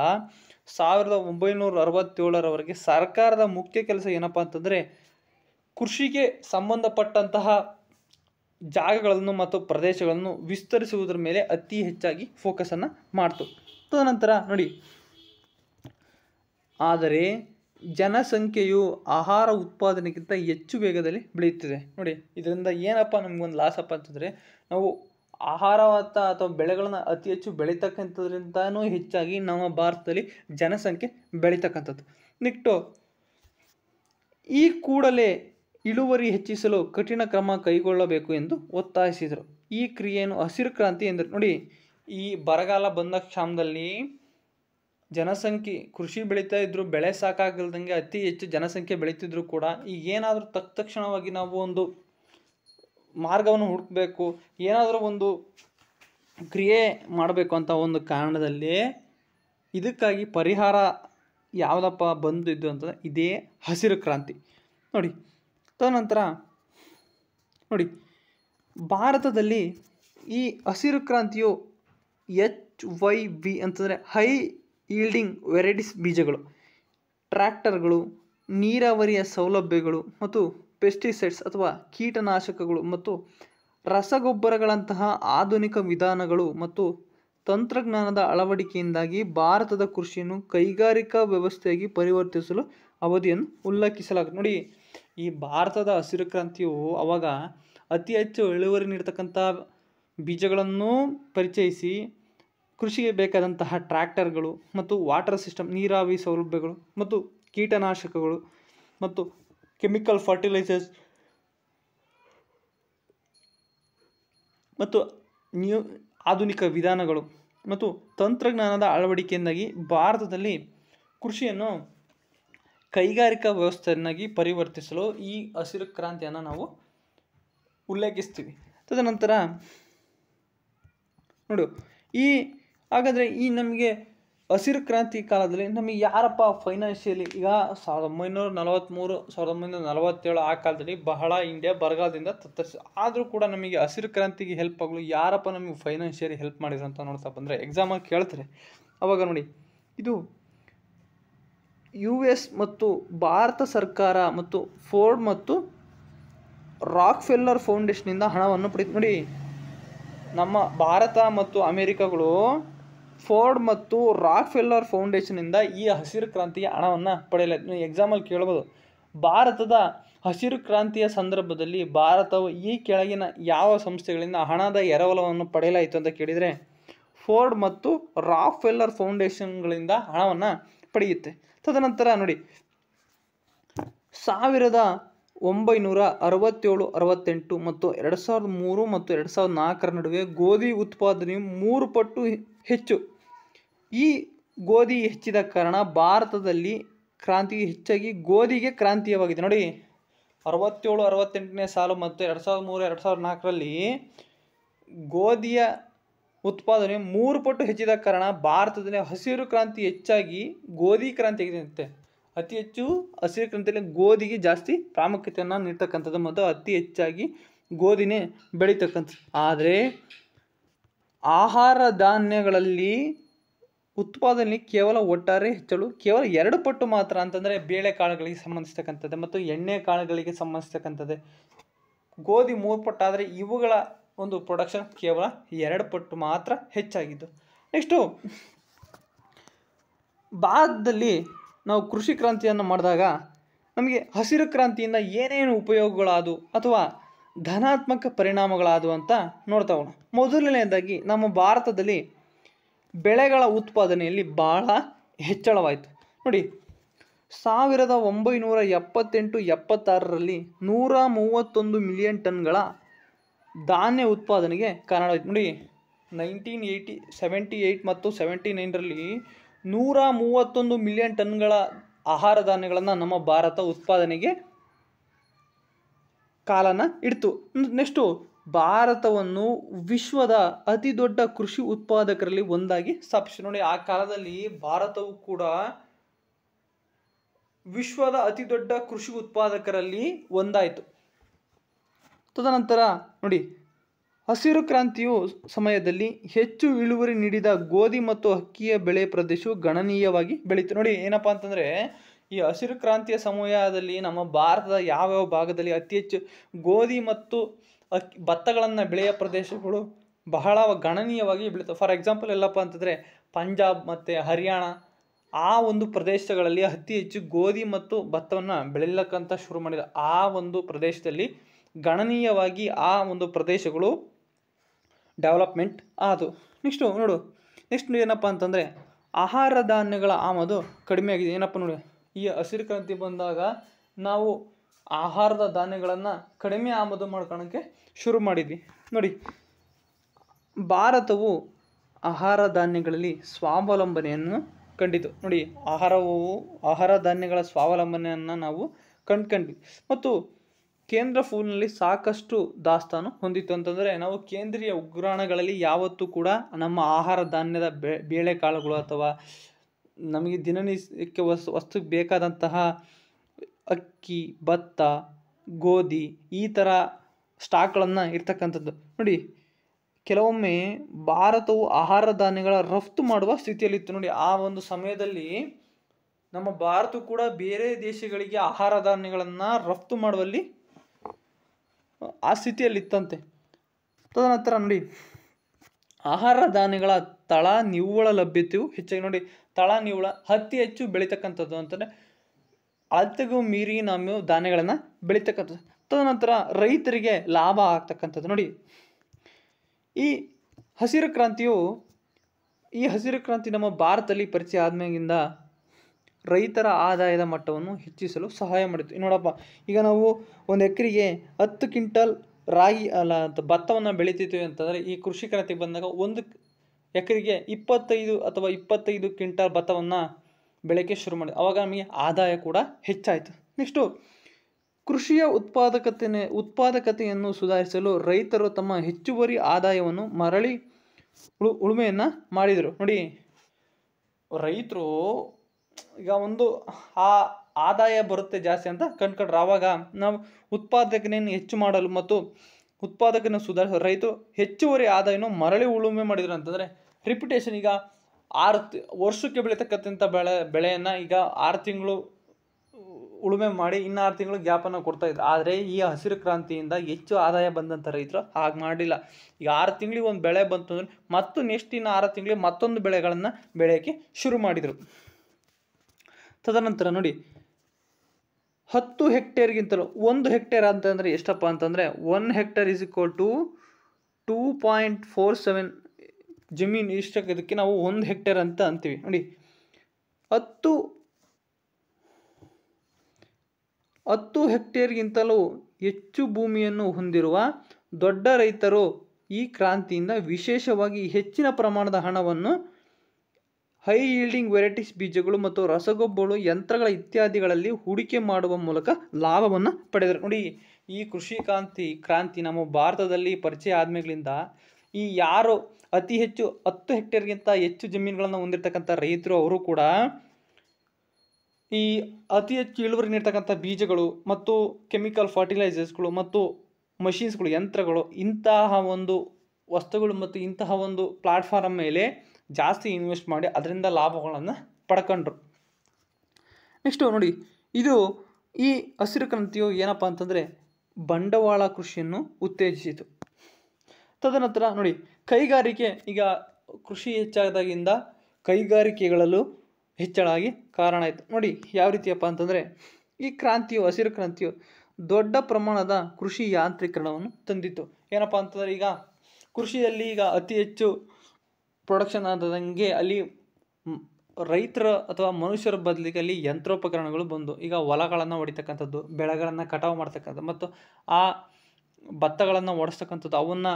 ಸಾವಿರದ ಒಂಬೈನೂರ ಅರವತ್ತೇಳರವರೆಗೆ ಸರ್ಕಾರದ ಮುಖ್ಯ ಕೆಲಸ ಏನಪ್ಪ ಅಂತಂದರೆ ಕೃಷಿಗೆ ಸಂಬಂಧಪಟ್ಟಂತಹ ಜಾಗಗಳನ್ನು ಮತ್ತು ಪ್ರದೇಶಗಳನ್ನು ವಿಸ್ತರಿಸುವುದರ ಮೇಲೆ ಅತಿ ಹೆಚ್ಚಾಗಿ ಫೋಕಸನ್ನು ಮಾಡ್ತು ತದನಂತರ ನೋಡಿ ಆದರೆ ಜನಸಂಖ್ಯೆಯು ಆಹಾರ ಉತ್ಪಾದನೆಗಿಂತ ಹೆಚ್ಚು ವೇಗದಲ್ಲಿ ಬೆಳೆಯುತ್ತಿದೆ ನೋಡಿ ಇದರಿಂದ ಏನಪ್ಪ ನಮಗೊಂದು ಲಾಸಪ್ಪ ಅಂತಂದರೆ ನಾವು ಆಹಾರವಾದ ಅಥವಾ ಬೆಳೆಗಳನ್ನು ಅತಿ ಹೆಚ್ಚು ಬೆಳೀತಕ್ಕಂಥದ್ರಿಂದನೂ ಹೆಚ್ಚಾಗಿ ನಮ್ಮ ಭಾರತದಲ್ಲಿ ಜನಸಂಖ್ಯೆ ಬೆಳೀತಕ್ಕಂಥದ್ದು ನೆಕ್ಟು ಈ ಕೂಡಲೇ ಇಳುವರಿ ಹೆಚ್ಚಿಸಲು ಕಠಿಣ ಕ್ರಮ ಕೈಗೊಳ್ಳಬೇಕು ಎಂದು ಒತ್ತಾಯಿಸಿದರು ಈ ಕ್ರಿಯೆಯನ್ನು ಹಸಿರು ಕ್ರಾಂತಿ ಎಂದರು ನೋಡಿ ಈ ಬರಗಾಲ ಬಂದ ಕ್ಷಾಮದಲ್ಲಿ ಜನಸಂಖ್ಯೆ ಕೃಷಿ ಬೆಳೀತಾ ಇದ್ದರೂ ಬೆಳೆ ಸಾಕಾಗಿಲ್ದಂಗೆ ಅತಿ ಹೆಚ್ಚು ಜನಸಂಖ್ಯೆ ಬೆಳೀತಿದ್ರು ಕೂಡ ಈಗ ಏನಾದರೂ ತಕ್ಷಣವಾಗಿ ನಾವು ಒಂದು ಮಾರ್ಗವನ್ನು ಹುಡುಕಬೇಕು ಏನಾದರೂ ಒಂದು ಕ್ರಿಯೆ ಮಾಡಬೇಕು ಅಂತ ಒಂದು ಕಾರಣದಲ್ಲಿ ಇದಕ್ಕಾಗಿ ಪರಿಹಾರ ಯಾವುದಪ್ಪ ಬಂದಿದ್ದು ಅಂತಂದರೆ ಇದೇ ಹಸಿರು ಕ್ರಾಂತಿ ನೋಡಿ ತದನಂತರ ನೋಡಿ ಭಾರತದಲ್ಲಿ ಈ ಹಸಿರು ಕ್ರಾಂತಿಯು ಎಚ್ ವೈ ಬಿ ಅಂತಂದರೆ ಹೈ ಈಲ್ಡಿಂಗ್ ವೆರೈಟಿಸ್ ಬೀಜಗಳು ಟ್ರ್ಯಾಕ್ಟರ್ಗಳು ನೀರಾವರಿಯ ಸೌಲಭ್ಯಗಳು ಮತ್ತು ಪೆಸ್ಟಿಸೈಡ್ಸ್ ಅಥವಾ ಕೀಟನಾಶಕಗಳು ಮತ್ತು ರಸಗೊಬ್ಬರಗಳಂತಹ ಆಧುನಿಕ ವಿಧಾನಗಳು ಮತ್ತು ತಂತ್ರಜ್ಞಾನದ ಅಳವಡಿಕೆಯಿಂದಾಗಿ ಭಾರತದ ಕೃಷಿಯನ್ನು ಕೈಗಾರಿಕಾ ವ್ಯವಸ್ಥೆಯಾಗಿ ಪರಿವರ್ತಿಸಲು ಅವಧಿಯನ್ನು ಉಲ್ಲೇಖಿಸಲಾಗುತ್ತೆ ನೋಡಿ ಈ ಭಾರತದ ಹಸಿರು ಕ್ರಾಂತಿಯು ಅವಾಗ ಅತಿ ಹೆಚ್ಚು ಇಳುವರಿ ನೀಡತಕ್ಕಂಥ ಬೀಜಗಳನ್ನು ಪರಿಚಯಿಸಿ ಕೃಷಿಗೆ ಬೇಕಾದಂತಹ ಟ್ರ್ಯಾಕ್ಟರ್ಗಳು ಮತ್ತು ವಾಟರ್ ಸಿಸ್ಟಮ್ ನೀರಾವರಿ ಸೌಲಭ್ಯಗಳು ಮತ್ತು ಕೀಟನಾಶಕಗಳು ಮತ್ತು ಕೆಮಿಕಲ್ ಫರ್ಟಿಲೈಸರ್ಸ್ ಮತ್ತು ನ್ಯೂ ಆಧುನಿಕ ವಿಧಾನಗಳು ಮತ್ತು ತಂತ್ರಜ್ಞಾನದ ಅಳವಡಿಕೆಯಿಂದಾಗಿ ಭಾರತದಲ್ಲಿ ಕೃಷಿಯನ್ನು ಕೈಗಾರಿಕಾ ವ್ಯವಸ್ಥೆಯನ್ನಾಗಿ ಪರಿವರ್ತಿಸಲು ಈ ಹಸಿರು ಕ್ರಾಂತಿಯನ್ನು ನಾವು ಉಲ್ಲೇಖಿಸ್ತೀವಿ ತದನಂತರ ನೋಡು ಈ ಹಾಗಾದರೆ ಈ ನಮಗೆ ಹಸಿರು ಕ್ರಾಂತಿ ಕಾಲದಲ್ಲಿ ನಮಗೆ ಯಾರಪ್ಪ ಫೈನಾನ್ಷಿಯಲಿ ಈಗ ಸಾವಿರದ ಒಂಬೈನೂರ ನಲವತ್ತ್ಮೂರು ಸಾವಿರದ ಒಂಬೈನೂರ ನಲವತ್ತೇಳು ಆ ಕಾಲದಲ್ಲಿ ಬಹಳ ಇಂಡಿಯಾ ಬರಗಾಲದಿಂದ ತತ್ತರಿಸಿ ಆದರೂ ಕೂಡ ನಮಗೆ ಹಸಿರು ಕ್ರಾಂತಿಗೆ ಹೆಲ್ಪ್ ಆಗಲು ಯಾರಪ್ಪ ನಮಗೆ ಫೈನಾನ್ಷಿಯಲಿ ಹೆಲ್ಪ್ ಮಾಡಿದ್ರು ಅಂತ ನೋಡ್ತಾ ಬಂದರೆ ಎಕ್ಸಾಮಾಗಿ ಕೇಳ್ತಾರೆ ಅವಾಗ ನೋಡಿ ಇದು ಯು ಎಸ್ ಮತ್ತು ಭಾರತ ಸರ್ಕಾರ ಮತ್ತು ಫೋರ್ಡ್ ಮತ್ತು ರಾಕ್ ಫೆಲ್ಲರ್ ಫೌಂಡೇಶನಿಂದ ಹಣವನ್ನು ಪಡೀತು ನೋಡಿ ನಮ್ಮ ಭಾರತ ಮತ್ತು ಅಮೇರಿಕಾಗಳು ಫೋರ್ಡ್ ಮತ್ತು ರಾಕ್ ಫೆಲ್ಲರ್ ಫೌಂಡೇಶನ್ನಿಂದ ಈ ಹಸಿರು ಕ್ರಾಂತಿಯ ಹಣವನ್ನು ಪಡೆಯಲಾಯಿತು ನೀವು ಎಕ್ಸಾಮಲ್ಲಿ ಕೇಳ್ಬೋದು ಭಾರತದ ಹಸಿರು ಕ್ರಾಂತಿಯ ಸಂದರ್ಭದಲ್ಲಿ ಭಾರತವು ಈ ಕೆಳಗಿನ ಯಾವ ಸಂಸ್ಥೆಗಳಿಂದ ಹಣದ ಎರವಲವನ್ನು ಪಡೆಯಲಾಯಿತು ಅಂತ ಕೇಳಿದರೆ ಫೋರ್ಡ್ ಮತ್ತು ರಾಕ್ ಫೆಲ್ಲರ್ ಫೌಂಡೇಶನ್ಗಳಿಂದ ಹಣವನ್ನು ಪಡೆಯುತ್ತೆ ತದನಂತರ ನೋಡಿ ಸಾವಿರದ ಒಂಬೈನೂರ ಅರವತ್ತೇಳು ಅರವತ್ತೆಂಟು ಮತ್ತು ಎರಡು ಸಾವಿರದ ಮೂರು ಮತ್ತು ಎರಡು ಸಾವಿರದ ನಾಲ್ಕರ ನಡುವೆ ಗೋಧಿ ಉತ್ಪಾದನೆಯು ಮೂರು ಪಟ್ಟು ಹೆಚ್ಚು ಈ ಗೋಧಿ ಹೆಚ್ಚಿದ ಕಾರಣ ಭಾರತದಲ್ಲಿ ಕ್ರಾಂತಿ ಹೆಚ್ಚಾಗಿ ಗೋಧಿಗೆ ಕ್ರಾಂತಿಯವಾಗಿದೆ ನೋಡಿ ಅರವತ್ತೇಳು ಅರವತ್ತೆಂಟನೇ ಸಾಲು ಮತ್ತು ಎರಡು ಸಾವಿರದ ಮೂರು ಎರಡು ಸಾವಿರದ ನಾಲ್ಕರಲ್ಲಿ ಗೋಧಿಯ ಉತ್ಪಾದನೆ ಮೂರು ಪಟ್ಟು ಹೆಚ್ಚಿದ ಕಾರಣ ಭಾರತದಲ್ಲಿ ಹಸಿರು ಕ್ರಾಂತಿ ಹೆಚ್ಚಾಗಿ ಗೋಧಿ ಕ್ರಾಂತಿ ಅತಿ ಹೆಚ್ಚು ಹಸಿರು ಕ್ರಾಂತಿಯಲ್ಲಿ ಗೋಧಿಗೆ ಜಾಸ್ತಿ ಪ್ರಾಮುಖ್ಯತೆಯನ್ನು ನೀಡ್ತಕ್ಕಂಥದ್ದು ಮತ್ತು ಅತಿ ಹೆಚ್ಚಾಗಿ ಗೋಧಿನೇ ಬೆಳೀತಕ್ಕಂಥದ್ದು ಆದರೆ ಆಹಾರ ಧಾನ್ಯಗಳಲ್ಲಿ ಉತ್ಪಾದನೆ ಕೇವಲ ಒಟ್ಟಾರೆ ಹೆಚ್ಚಳು ಕೇವಲ ಎರಡು ಪಟ್ಟು ಮಾತ್ರ ಅಂತಂದರೆ ಬೇಳೆಕಾಳುಗಳಿಗೆ ಸಂಬಂಧಿಸ್ತಕ್ಕಂಥದ್ದು ಮತ್ತು ಎಣ್ಣೆ ಕಾಳುಗಳಿಗೆ ಸಂಬಂಧಿಸ್ತಕ್ಕಂಥದ್ದು ಗೋಧಿ ಮೂರು ಪಟ್ಟು ಆದರೆ ಇವುಗಳ ಒಂದು ಪ್ರೊಡಕ್ಷನ್ ಕೇವಲ ಎರಡು ಪಟ್ಟು ಮಾತ್ರ ಹೆಚ್ಚಾಗಿದ್ದು ನೆಕ್ಸ್ಟು ಭಾರತದಲ್ಲಿ ನಾವು ಕೃಷಿ ಕ್ರಾಂತಿಯನ್ನು ಮಾಡಿದಾಗ ನಮಗೆ ಹಸಿರು ಕ್ರಾಂತಿಯಿಂದ ಏನೇನು ಉಪಯೋಗಗಳಾದವು ಅಥವಾ ಧನಾತ್ಮಕ ಪರಿಣಾಮಗಳಾದವು ಅಂತ ನೋಡ್ತಾ ಹೋಗೋಣ ಮೊದಲನೇದಾಗಿ ನಮ್ಮ ಭಾರತದಲ್ಲಿ ಬೆಳೆಗಳ ಉತ್ಪಾದನೆಯಲ್ಲಿ ಭಾಳ ಹೆಚ್ಚಳವಾಯಿತು ನೋಡಿ ಸಾವಿರದ ಒಂಬೈನೂರ ಎಪ್ಪತ್ತೆಂಟು ಎಪ್ಪತ್ತಾರರಲ್ಲಿ ನೂರ ಮೂವತ್ತೊಂದು ಮಿಲಿಯನ್ ಟನ್ಗಳ ಧಾನ್ಯ ಉತ್ಪಾದನೆಗೆ ಕಾರಣ ನೋಡಿ ನೈನ್ಟೀನ್ ಏಯ್ಟಿ ಸೆವೆಂಟಿ ಏಯ್ಟ್ ಮತ್ತು ಸೆವೆಂಟಿ ನೈನರಲ್ಲಿ ನೂರ ಮೂವತ್ತೊಂದು ಮಿಲಿಯನ್ ಟನ್ಗಳ ಆಹಾರ ಧಾನ್ಯಗಳನ್ನು ನಮ್ಮ ಭಾರತ ಉತ್ಪಾದನೆಗೆ ಕಾಲನ ಇಡ್ತು ನೆಕ್ಸ್ಟು ಭಾರತವನ್ನು ವಿಶ್ವದ ಅತಿ ದೊಡ್ಡ ಕೃಷಿ ಉತ್ಪಾದಕರಲ್ಲಿ ಒಂದಾಗಿ ಸ್ಥಾಪಿಸಿ ನೋಡಿ ಆ ಕಾಲದಲ್ಲಿ ಭಾರತವು ಕೂಡ ವಿಶ್ವದ ಅತಿ ದೊಡ್ಡ ಕೃಷಿ ಉತ್ಪಾದಕರಲ್ಲಿ ಒಂದಾಯಿತು ತದನಂತರ ನೋಡಿ ಹಸಿರು ಕ್ರಾಂತಿಯು ಸಮಯದಲ್ಲಿ ಹೆಚ್ಚು ಇಳುವರಿ ನೀಡಿದ ಗೋಧಿ ಮತ್ತು ಅಕ್ಕಿಯ ಬೆಳೆ ಪ್ರದೇಶವು ಗಣನೀಯವಾಗಿ ಬೆಳೀತು ನೋಡಿ ಏನಪ್ಪ ಅಂತಂದರೆ ಈ ಹಸಿರು ಕ್ರಾಂತಿಯ ಸಮಯದಲ್ಲಿ ನಮ್ಮ ಭಾರತದ ಯಾವ್ಯಾವ ಭಾಗದಲ್ಲಿ ಅತಿ ಹೆಚ್ಚು ಗೋಧಿ ಮತ್ತು ಅಕ್ಕಿ ಭತ್ತಗಳನ್ನು ಬೆಳೆಯೋ ಪ್ರದೇಶಗಳು ಬಹಳ ಗಣನೀಯವಾಗಿ ಬೆಳೀತವೆ ಫಾರ್ ಎಕ್ಸಾಂಪಲ್ ಎಲ್ಲಪ್ಪ ಅಂತಂದರೆ ಪಂಜಾಬ್ ಮತ್ತು ಹರಿಯಾಣ ಆ ಒಂದು ಪ್ರದೇಶಗಳಲ್ಲಿ ಅತಿ ಹೆಚ್ಚು ಗೋಧಿ ಮತ್ತು ಭತ್ತವನ್ನು ಬೆಳಿಲಕ್ಕಂತ ಶುರು ಮಾಡಿದ ಆ ಒಂದು ಪ್ರದೇಶದಲ್ಲಿ ಗಣನೀಯವಾಗಿ ಆ ಒಂದು ಪ್ರದೇಶಗಳು ಡೆವಲಪ್ಮೆಂಟ್ ಆದವು ನೆಕ್ಸ್ಟು ನೋಡು ನೆಕ್ಸ್ಟ್ ಏನಪ್ಪ ಅಂತಂದರೆ ಆಹಾರ ಧಾನ್ಯಗಳ ಆಮದು ಕಡಿಮೆ ಆಗಿದೆ ಏನಪ್ಪ ನೋಡಿ ಈ ಹಸಿರು ಕ್ರಾಂತಿ ಬಂದಾಗ ನಾವು ಆಹಾರದ ಧಾನ್ಯಗಳನ್ನು ಕಡಿಮೆ ಆಮದು ಮಾಡ್ಕೊಳಕ್ಕೆ ಶುರು ಮಾಡಿದ್ವಿ ನೋಡಿ ಭಾರತವು ಆಹಾರ ಧಾನ್ಯಗಳಲ್ಲಿ ಸ್ವಾವಲಂಬನೆಯನ್ನು ಕಂಡಿತು ನೋಡಿ ಆಹಾರವು ಆಹಾರ ಧಾನ್ಯಗಳ ಸ್ವಾವಲಂಬನೆಯನ್ನು ನಾವು ಕಂಡ್ಕಂಡ್ವಿ ಮತ್ತು ಕೇಂದ್ರ ಫೂಲ್ನಲ್ಲಿ ಸಾಕಷ್ಟು ದಾಸ್ತಾನು ಹೊಂದಿತ್ತು ಅಂತಂದರೆ ನಾವು ಕೇಂದ್ರೀಯ ಉಗ್ರಾಣಗಳಲ್ಲಿ ಯಾವತ್ತೂ ಕೂಡ ನಮ್ಮ ಆಹಾರ ಧಾನ್ಯದ ಬೆ ಬೇಳೆಕಾಳುಗಳು ಅಥವಾ ನಮಗೆ ದಿನನಿತ್ಯಕ್ಕೆ ವಸ್ ವಸ್ತುಗೆ ಬೇಕಾದಂತಹ ಅಕ್ಕಿ ಭತ್ತ ಗೋಧಿ ಈ ಥರ ಸ್ಟಾಕ್ಗಳನ್ನು ಇರ್ತಕ್ಕಂಥದ್ದು ನೋಡಿ ಕೆಲವೊಮ್ಮೆ ಭಾರತವು ಆಹಾರ ಧಾನ್ಯಗಳ ರಫ್ತು ಮಾಡುವ ಸ್ಥಿತಿಯಲ್ಲಿತ್ತು ನೋಡಿ ಆ ಒಂದು ಸಮಯದಲ್ಲಿ ನಮ್ಮ ಭಾರತ ಕೂಡ ಬೇರೆ ದೇಶಗಳಿಗೆ ಆಹಾರ ಧಾನ್ಯಗಳನ್ನು ರಫ್ತು ಮಾಡುವಲ್ಲಿ ಆ ಸ್ಥಿತಿಯಲ್ಲಿತ್ತಂತೆ ತದನಂತರ ನೋಡಿ ಆಹಾರ ಧಾನ್ಯಗಳ ತಳ ನಿವ್ವಳ ಲಭ್ಯತೆಯು ಹೆಚ್ಚಾಗಿ ನೋಡಿ ತಳ ನಿವ್ವಳ ಅತಿ ಹೆಚ್ಚು ಬೆಳೀತಕ್ಕಂಥದ್ದು ಅಂತಂದರೆ ಅಳತೆಗೂ ಮೀರಿ ನಾವು ಧಾನ್ಯಗಳನ್ನು ಬೆಳೀತಕ್ಕಂಥದ್ದು ತದನಂತರ ರೈತರಿಗೆ ಲಾಭ ಆಗ್ತಕ್ಕಂಥದ್ದು ನೋಡಿ ಈ ಹಸಿರು ಕ್ರಾಂತಿಯು ಈ ಹಸಿರು ಕ್ರಾಂತಿ ನಮ್ಮ ಭಾರತದಲ್ಲಿ ಪರಿಚಯ ಆದ್ಮೇಲಿಂದ ರೈತರ ಆದಾಯದ ಮಟ್ಟವನ್ನು ಹೆಚ್ಚಿಸಲು ಸಹಾಯ ಮಾಡಿತು ನೋಡಪ್ಪ ಈಗ ನಾವು ಒಂದು ಎಕರೆಗೆ ಹತ್ತು ಕ್ವಿಂಟಲ್ ರಾಗಿ ಅಲ್ಲ ಭತ್ತವನ್ನು ಬೆಳಿತಿದ್ದೀವಿ ಅಂತಂದರೆ ಈ ಕೃಷಿ ಕ್ರಾಂತಿಗೆ ಬಂದಾಗ ಒಂದು ಎಕರೆಗೆ ಇಪ್ಪತ್ತೈದು ಅಥವಾ ಇಪ್ಪತ್ತೈದು ಕ್ವಿಂಟಲ್ ಭತ್ತವನ್ನು ಬೆಳೆಯೋಕ್ಕೆ ಶುರು ಮಾಡಿ ಆವಾಗ ನಮಗೆ ಆದಾಯ ಕೂಡ ಹೆಚ್ಚಾಯಿತು ನೆಕ್ಸ್ಟು ಕೃಷಿಯ ಉತ್ಪಾದಕತೆ ಉತ್ಪಾದಕತೆಯನ್ನು ಸುಧಾರಿಸಲು ರೈತರು ತಮ್ಮ ಹೆಚ್ಚುವರಿ ಆದಾಯವನ್ನು ಮರಳಿ ಉಳು ಉಳುಮೆಯನ್ನು ಮಾಡಿದರು ನೋಡಿ ರೈತರು ಈಗ ಒಂದು ಆ ಆದಾಯ ಬರುತ್ತೆ ಜಾಸ್ತಿ ಅಂತ ಕಂಡ್ಕೊಂಡ್ರೆ ಆವಾಗ ನಾವು ಉತ್ಪಾದಕನೆಯನ್ನು ಹೆಚ್ಚು ಮಾಡಲು ಮತ್ತು ಉತ್ಪಾದಕನ ಸುಧಾರಿಸ ರೈತರು ಹೆಚ್ಚುವರಿ ಆದಾಯವನ್ನು ಮರಳಿ ಉಳುಮೆ ಮಾಡಿದರು ಅಂತಂದರೆ ರಿಪಿಟೇಷನ್ ಈಗ ಆರು ವರ್ಷಕ್ಕೆ ಬೆಳೀತಕ್ಕಂಥ ಬೆಳೆ ಬೆಳೆಯನ್ನು ಈಗ ಆರು ತಿಂಗಳು ಉಳುಮೆ ಮಾಡಿ ಇನ್ನಾರು ಆರು ತಿಂಗಳು ಗ್ಯಾಪನ್ನು ಇದ್ರು ಆದರೆ ಈ ಹಸಿರು ಕ್ರಾಂತಿಯಿಂದ ಹೆಚ್ಚು ಆದಾಯ ಬಂದಂಥ ರೈತರು ಹಾಗೆ ಮಾಡಿಲ್ಲ ಈಗ ಆರು ತಿಂಗಳಿಗೆ ಒಂದು ಬೆಳೆ ಬಂತು ಅಂದರೆ ಮತ್ತು ನೆಕ್ಸ್ಟ್ ಇನ್ನು ಆರು ತಿಂಗಳಿಗೆ ಮತ್ತೊಂದು ಬೆಳೆಗಳನ್ನು ಬೆಳೆಯೋಕ್ಕೆ ಶುರು ಮಾಡಿದರು ತದನಂತರ ನೋಡಿ ಹತ್ತು ಹೆಕ್ಟೇರ್ಗಿಂತಲೂ ಒಂದು ಹೆಕ್ಟೇರ್ ಅಂತಂದರೆ ಎಷ್ಟಪ್ಪ ಅಂತಂದರೆ one hectare is equal to two point four seven ಜಮೀನು ಇಷ್ಟಕ್ಕೆ ಇದಕ್ಕೆ ನಾವು ಒಂದು ಹೆಕ್ಟೇರ್ ಅಂತ ಅಂತೀವಿ ನೋಡಿ ಹತ್ತು ಹತ್ತು ಹೆಕ್ಟೇರ್ಗಿಂತಲೂ ಹೆಚ್ಚು ಭೂಮಿಯನ್ನು ಹೊಂದಿರುವ ದೊಡ್ಡ ರೈತರು ಈ ಕ್ರಾಂತಿಯಿಂದ ವಿಶೇಷವಾಗಿ ಹೆಚ್ಚಿನ ಪ್ರಮಾಣದ ಹಣವನ್ನು ಹೈ ಈಲ್ಡಿಂಗ್ ವೆರೈಟೀಸ್ ಬೀಜಗಳು ಮತ್ತು ರಸಗೊಬ್ಬರಗಳು ಯಂತ್ರಗಳ ಇತ್ಯಾದಿಗಳಲ್ಲಿ ಹೂಡಿಕೆ ಮಾಡುವ ಮೂಲಕ ಲಾಭವನ್ನು ಪಡೆದರು ನೋಡಿ ಈ ಕೃಷಿ ಕ್ರಾಂತಿ ಕ್ರಾಂತಿ ನಮ್ಮ ಭಾರತದಲ್ಲಿ ಪರಿಚಯ ಆದ್ಮೇಲಿಂದ ಈ ಯಾರು ಅತಿ ಹೆಚ್ಚು ಹತ್ತು ಹೆಕ್ಟೇರ್ಗಿಂತ ಹೆಚ್ಚು ಜಮೀನುಗಳನ್ನು ಹೊಂದಿರತಕ್ಕಂಥ ರೈತರು ಅವರು ಕೂಡ ಈ ಅತಿ ಹೆಚ್ಚು ಇಳುವರಿ ನೀಡ್ತಕ್ಕಂಥ ಬೀಜಗಳು ಮತ್ತು ಕೆಮಿಕಲ್ ಫರ್ಟಿಲೈಸರ್ಸ್ಗಳು ಮತ್ತು ಮಷಿನ್ಸ್ಗಳು ಯಂತ್ರಗಳು ಇಂತಹ ಒಂದು ವಸ್ತುಗಳು ಮತ್ತು ಇಂತಹ ಒಂದು ಪ್ಲ್ಯಾಟ್ಫಾರ್ಮ್ ಮೇಲೆ ಜಾಸ್ತಿ ಇನ್ವೆಸ್ಟ್ ಮಾಡಿ ಅದರಿಂದ ಲಾಭಗಳನ್ನು ಪಡ್ಕೊಂಡ್ರು ನೆಕ್ಸ್ಟು ನೋಡಿ ಇದು ಈ ಹಸಿರು ಕ್ರಾಂತಿಯು ಏನಪ್ಪ ಅಂತಂದರೆ ಬಂಡವಾಳ ಕೃಷಿಯನ್ನು ಉತ್ತೇಜಿಸಿತು ತದನಂತರ ನೋಡಿ ಕೈಗಾರಿಕೆ ಈಗ ಕೃಷಿ ಹೆಚ್ಚಾದಾಗಿಂದ ಕೈಗಾರಿಕೆಗಳಲ್ಲೂ ಹೆಚ್ಚಳಾಗಿ ಕಾರಣ ಆಯಿತು ನೋಡಿ ಯಾವ ರೀತಿಯಪ್ಪ ಅಂತಂದರೆ ಈ ಕ್ರಾಂತಿಯು ಹಸಿರು ಕ್ರಾಂತಿಯು ದೊಡ್ಡ ಪ್ರಮಾಣದ ಕೃಷಿ ಯಾಂತ್ರೀಕರಣವನ್ನು ತಂದಿತ್ತು ಏನಪ್ಪ ಅಂತಂದರೆ ಈಗ ಕೃಷಿಯಲ್ಲಿ ಈಗ ಅತಿ ಹೆಚ್ಚು ಪ್ರೊಡಕ್ಷನ್ ಆದಂಗೆ ಅಲ್ಲಿ ರೈತರ ಅಥವಾ ಮನುಷ್ಯರ ಬದಲಿಗೆ ಅಲ್ಲಿ ಯಂತ್ರೋಪಕರಣಗಳು ಬಂದು ಈಗ ಹೊಲಗಳನ್ನು ಹೊಡಿತಕ್ಕಂಥದ್ದು ಬೆಳೆಗಳನ್ನು ಕಟಾವು ಮಾಡ್ತಕ್ಕಂಥದ್ದು ಮತ್ತು ಆ ಭತ್ತಗಳನ್ನು ಒಡಿಸ್ತಕ್ಕಂಥದ್ದು ಅವನ್ನು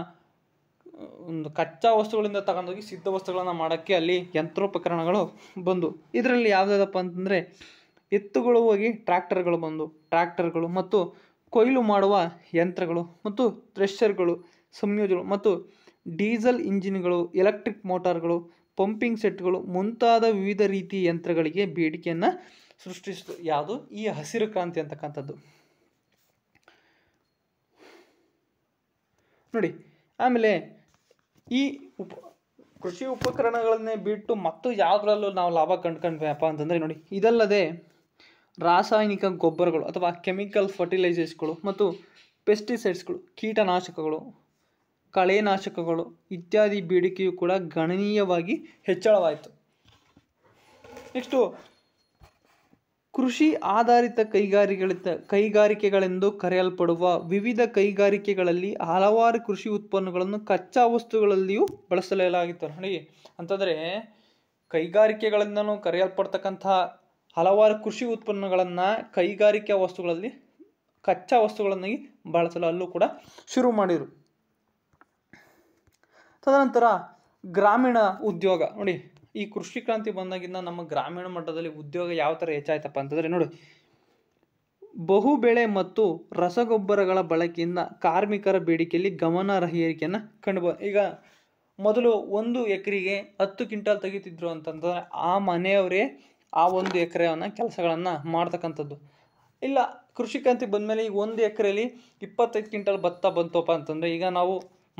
ಒಂದು ಕಚ್ಚಾ ವಸ್ತುಗಳಿಂದ ತಗೊಂಡೋಗಿ ಸಿದ್ಧ ವಸ್ತುಗಳನ್ನು ಮಾಡೋಕ್ಕೆ ಅಲ್ಲಿ ಯಂತ್ರೋಪಕರಣಗಳು ಬಂದು ಇದರಲ್ಲಿ ಯಾವುದಪ್ಪ ಅಂತಂದರೆ ಎತ್ತುಗಳು ಹೋಗಿ ಟ್ರ್ಯಾಕ್ಟರ್ಗಳು ಬಂದು ಟ್ರ್ಯಾಕ್ಟರ್ಗಳು ಮತ್ತು ಕೊಯ್ಲು ಮಾಡುವ ಯಂತ್ರಗಳು ಮತ್ತು ಥ್ರೆಷರ್ಗಳು ಸಂಯೋಜನೆಗಳು ಮತ್ತು ಡೀಸೆಲ್ ಇಂಜಿನ್ಗಳು ಎಲೆಕ್ಟ್ರಿಕ್ ಮೋಟಾರ್ಗಳು ಪಂಪಿಂಗ್ ಸೆಟ್ಗಳು ಮುಂತಾದ ವಿವಿಧ ರೀತಿಯ ಯಂತ್ರಗಳಿಗೆ ಬೇಡಿಕೆಯನ್ನು ಸೃಷ್ಟಿಸಿತು ಯಾವುದು ಈ ಹಸಿರು ಕ್ರಾಂತಿ ಅಂತಕ್ಕಂಥದ್ದು ನೋಡಿ ಆಮೇಲೆ ಈ ಉಪ ಕೃಷಿ ಉಪಕರಣಗಳನ್ನೇ ಬಿಟ್ಟು ಮತ್ತು ಯಾವುದರಲ್ಲೂ ನಾವು ಲಾಭ ಅಪ್ಪ ಅಂತಂದರೆ ನೋಡಿ ಇದಲ್ಲದೆ ರಾಸಾಯನಿಕ ಗೊಬ್ಬರಗಳು ಅಥವಾ ಕೆಮಿಕಲ್ ಫರ್ಟಿಲೈಸರ್ಸ್ಗಳು ಮತ್ತು ಪೆಸ್ಟಿಸೈಡ್ಸ್ಗಳು ಕೀಟನಾಶಕಗಳು ಕಳೆನಾಶಕಗಳು ಇತ್ಯಾದಿ ಬೇಡಿಕೆಯು ಕೂಡ ಗಣನೀಯವಾಗಿ ಹೆಚ್ಚಳವಾಯಿತು ನೆಕ್ಸ್ಟು ಕೃಷಿ ಆಧಾರಿತ ಕೈಗಾರಿಕೆಗಳ ಕೈಗಾರಿಕೆಗಳೆಂದು ಕರೆಯಲ್ಪಡುವ ವಿವಿಧ ಕೈಗಾರಿಕೆಗಳಲ್ಲಿ ಹಲವಾರು ಕೃಷಿ ಉತ್ಪನ್ನಗಳನ್ನು ಕಚ್ಚಾ ವಸ್ತುಗಳಲ್ಲಿಯೂ ಬಳಸಲೇಲಾಗಿತ್ತು ನೋಡಿ ಅಂತಂದರೆ ಕೈಗಾರಿಕೆಗಳಿಂದಲೂ ಕರೆಯಲ್ಪಡ್ತಕ್ಕಂಥ ಹಲವಾರು ಕೃಷಿ ಉತ್ಪನ್ನಗಳನ್ನು ಕೈಗಾರಿಕಾ ವಸ್ತುಗಳಲ್ಲಿ ಕಚ್ಚಾ ವಸ್ತುಗಳನ್ನಾಗಿ ಬಳಸಲು ಕೂಡ ಶುರು ಮಾಡಿದರು ತದನಂತರ ಗ್ರಾಮೀಣ ಉದ್ಯೋಗ ನೋಡಿ ಈ ಕೃಷಿ ಕ್ರಾಂತಿ ಬಂದಾಗಿಂದ ನಮ್ಮ ಗ್ರಾಮೀಣ ಮಟ್ಟದಲ್ಲಿ ಉದ್ಯೋಗ ಯಾವ ಥರ ಹೆಚ್ಚಾಯ್ತಪ್ಪ ಅಂತಂದರೆ ನೋಡಿ ಬಹು ಬೆಳೆ ಮತ್ತು ರಸಗೊಬ್ಬರಗಳ ಬಳಕೆಯಿಂದ ಕಾರ್ಮಿಕರ ಬೇಡಿಕೆಯಲ್ಲಿ ಗಮನಾರ್ಹ ಏರಿಕೆಯನ್ನು ಕಂಡು ಈಗ ಮೊದಲು ಒಂದು ಎಕರೆಗೆ ಹತ್ತು ಕ್ವಿಂಟಲ್ ತೆಗಿತಿದ್ರು ಅಂತಂದರೆ ಆ ಮನೆಯವರೇ ಆ ಒಂದು ಎಕರೆಯನ್ನು ಕೆಲಸಗಳನ್ನು ಮಾಡ್ತಕ್ಕಂಥದ್ದು ಇಲ್ಲ ಕೃಷಿ ಕ್ರಾಂತಿ ಬಂದಮೇಲೆ ಈಗ ಒಂದು ಎಕರೆಯಲ್ಲಿ ಇಪ್ಪತ್ತೈದು ಕ್ವಿಂಟಲ್ ಭತ್ತ ಬಂತಪ್ಪ ಅಂತಂದರೆ ಈಗ ನಾವು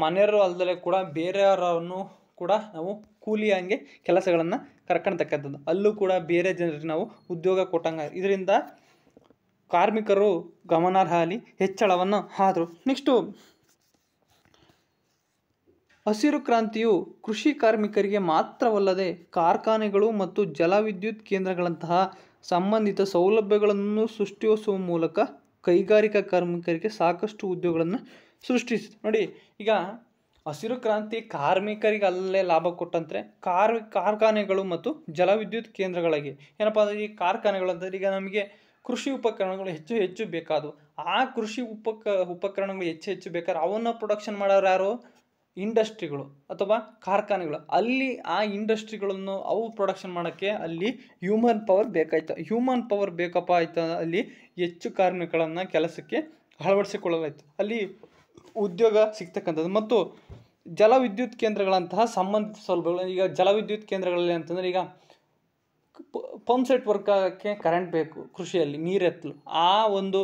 ಮನೆಯವರು ಅಲ್ದಲೆ ಕೂಡ ಬೇರೆಯವರನ್ನು ಕೂಡ ನಾವು ಕೂಲಿ ಹಂಗೆ ಕೆಲಸಗಳನ್ನು ಕರ್ಕೊಳ್ತಕ್ಕಂಥದ್ದು ಅಲ್ಲೂ ಕೂಡ ಬೇರೆ ಜನರಿಗೆ ನಾವು ಉದ್ಯೋಗ ಕೊಟ್ಟಂಗೆ ಇದರಿಂದ ಕಾರ್ಮಿಕರು ಗಮನಾರ್ಹ ಅಲ್ಲಿ ಹೆಚ್ಚಳವನ್ನು ಆದರು ನೆಕ್ಸ್ಟು ಹಸಿರು ಕ್ರಾಂತಿಯು ಕೃಷಿ ಕಾರ್ಮಿಕರಿಗೆ ಮಾತ್ರವಲ್ಲದೆ ಕಾರ್ಖಾನೆಗಳು ಮತ್ತು ಜಲವಿದ್ಯುತ್ ಕೇಂದ್ರಗಳಂತಹ ಸಂಬಂಧಿತ ಸೌಲಭ್ಯಗಳನ್ನು ಸೃಷ್ಟಿಸುವ ಮೂಲಕ ಕೈಗಾರಿಕಾ ಕಾರ್ಮಿಕರಿಗೆ ಸಾಕಷ್ಟು ಉದ್ಯೋಗಗಳನ್ನು ಸೃಷ್ಟಿಸಿತು ನೋಡಿ ಈಗ ಹಸಿರು ಕ್ರಾಂತಿ ಕಾರ್ಮಿಕರಿಗೆ ಅಲ್ಲೇ ಲಾಭ ಕೊಟ್ಟಂತೆ ಕಾರ್ ಕಾರ್ಖಾನೆಗಳು ಮತ್ತು ಜಲವಿದ್ಯುತ್ ಕೇಂದ್ರಗಳಿಗೆ ಏನಪ್ಪ ಅಂದರೆ ಈ ಕಾರ್ಖಾನೆಗಳು ಅಂತಂದರೆ ಈಗ ನಮಗೆ ಕೃಷಿ ಉಪಕರಣಗಳು ಹೆಚ್ಚು ಹೆಚ್ಚು ಬೇಕಾದವು ಆ ಕೃಷಿ ಉಪಕ ಉಪಕರಣಗಳು ಹೆಚ್ಚು ಹೆಚ್ಚು ಬೇಕಾದ್ರೆ ಅವನ್ನು ಪ್ರೊಡಕ್ಷನ್ ಮಾಡೋರು ಯಾರು ಇಂಡಸ್ಟ್ರಿಗಳು ಅಥವಾ ಕಾರ್ಖಾನೆಗಳು ಅಲ್ಲಿ ಆ ಇಂಡಸ್ಟ್ರಿಗಳನ್ನು ಅವು ಪ್ರೊಡಕ್ಷನ್ ಮಾಡೋಕ್ಕೆ ಅಲ್ಲಿ ಹ್ಯೂಮನ್ ಪವರ್ ಬೇಕಾಯ್ತು ಹ್ಯೂಮನ್ ಪವರ್ ಬೇಕಪ್ಪ ಆಯ್ತು ಅಲ್ಲಿ ಹೆಚ್ಚು ಕಾರ್ಮಿಕರನ್ನು ಕೆಲಸಕ್ಕೆ ಅಳವಡಿಸಿಕೊಳ್ಳಲಾಯಿತು ಅಲ್ಲಿ ಉದ್ಯೋಗ ಸಿಗ್ತಕ್ಕಂಥದ್ದು ಮತ್ತು ಜಲವಿದ್ಯುತ್ ಕೇಂದ್ರಗಳಂತಹ ಸಂಬಂಧಿತ ಸೌಲಭ್ಯಗಳು ಈಗ ಜಲವಿದ್ಯುತ್ ಕೇಂದ್ರಗಳಲ್ಲಿ ಅಂತಂದರೆ ಈಗ ಪಂಪ್ ಸೆಟ್ ವರ್ಕಕ್ಕೆ ಕರೆಂಟ್ ಬೇಕು ಕೃಷಿಯಲ್ಲಿ ನೀರೆತ್ತಲು ಆ ಒಂದು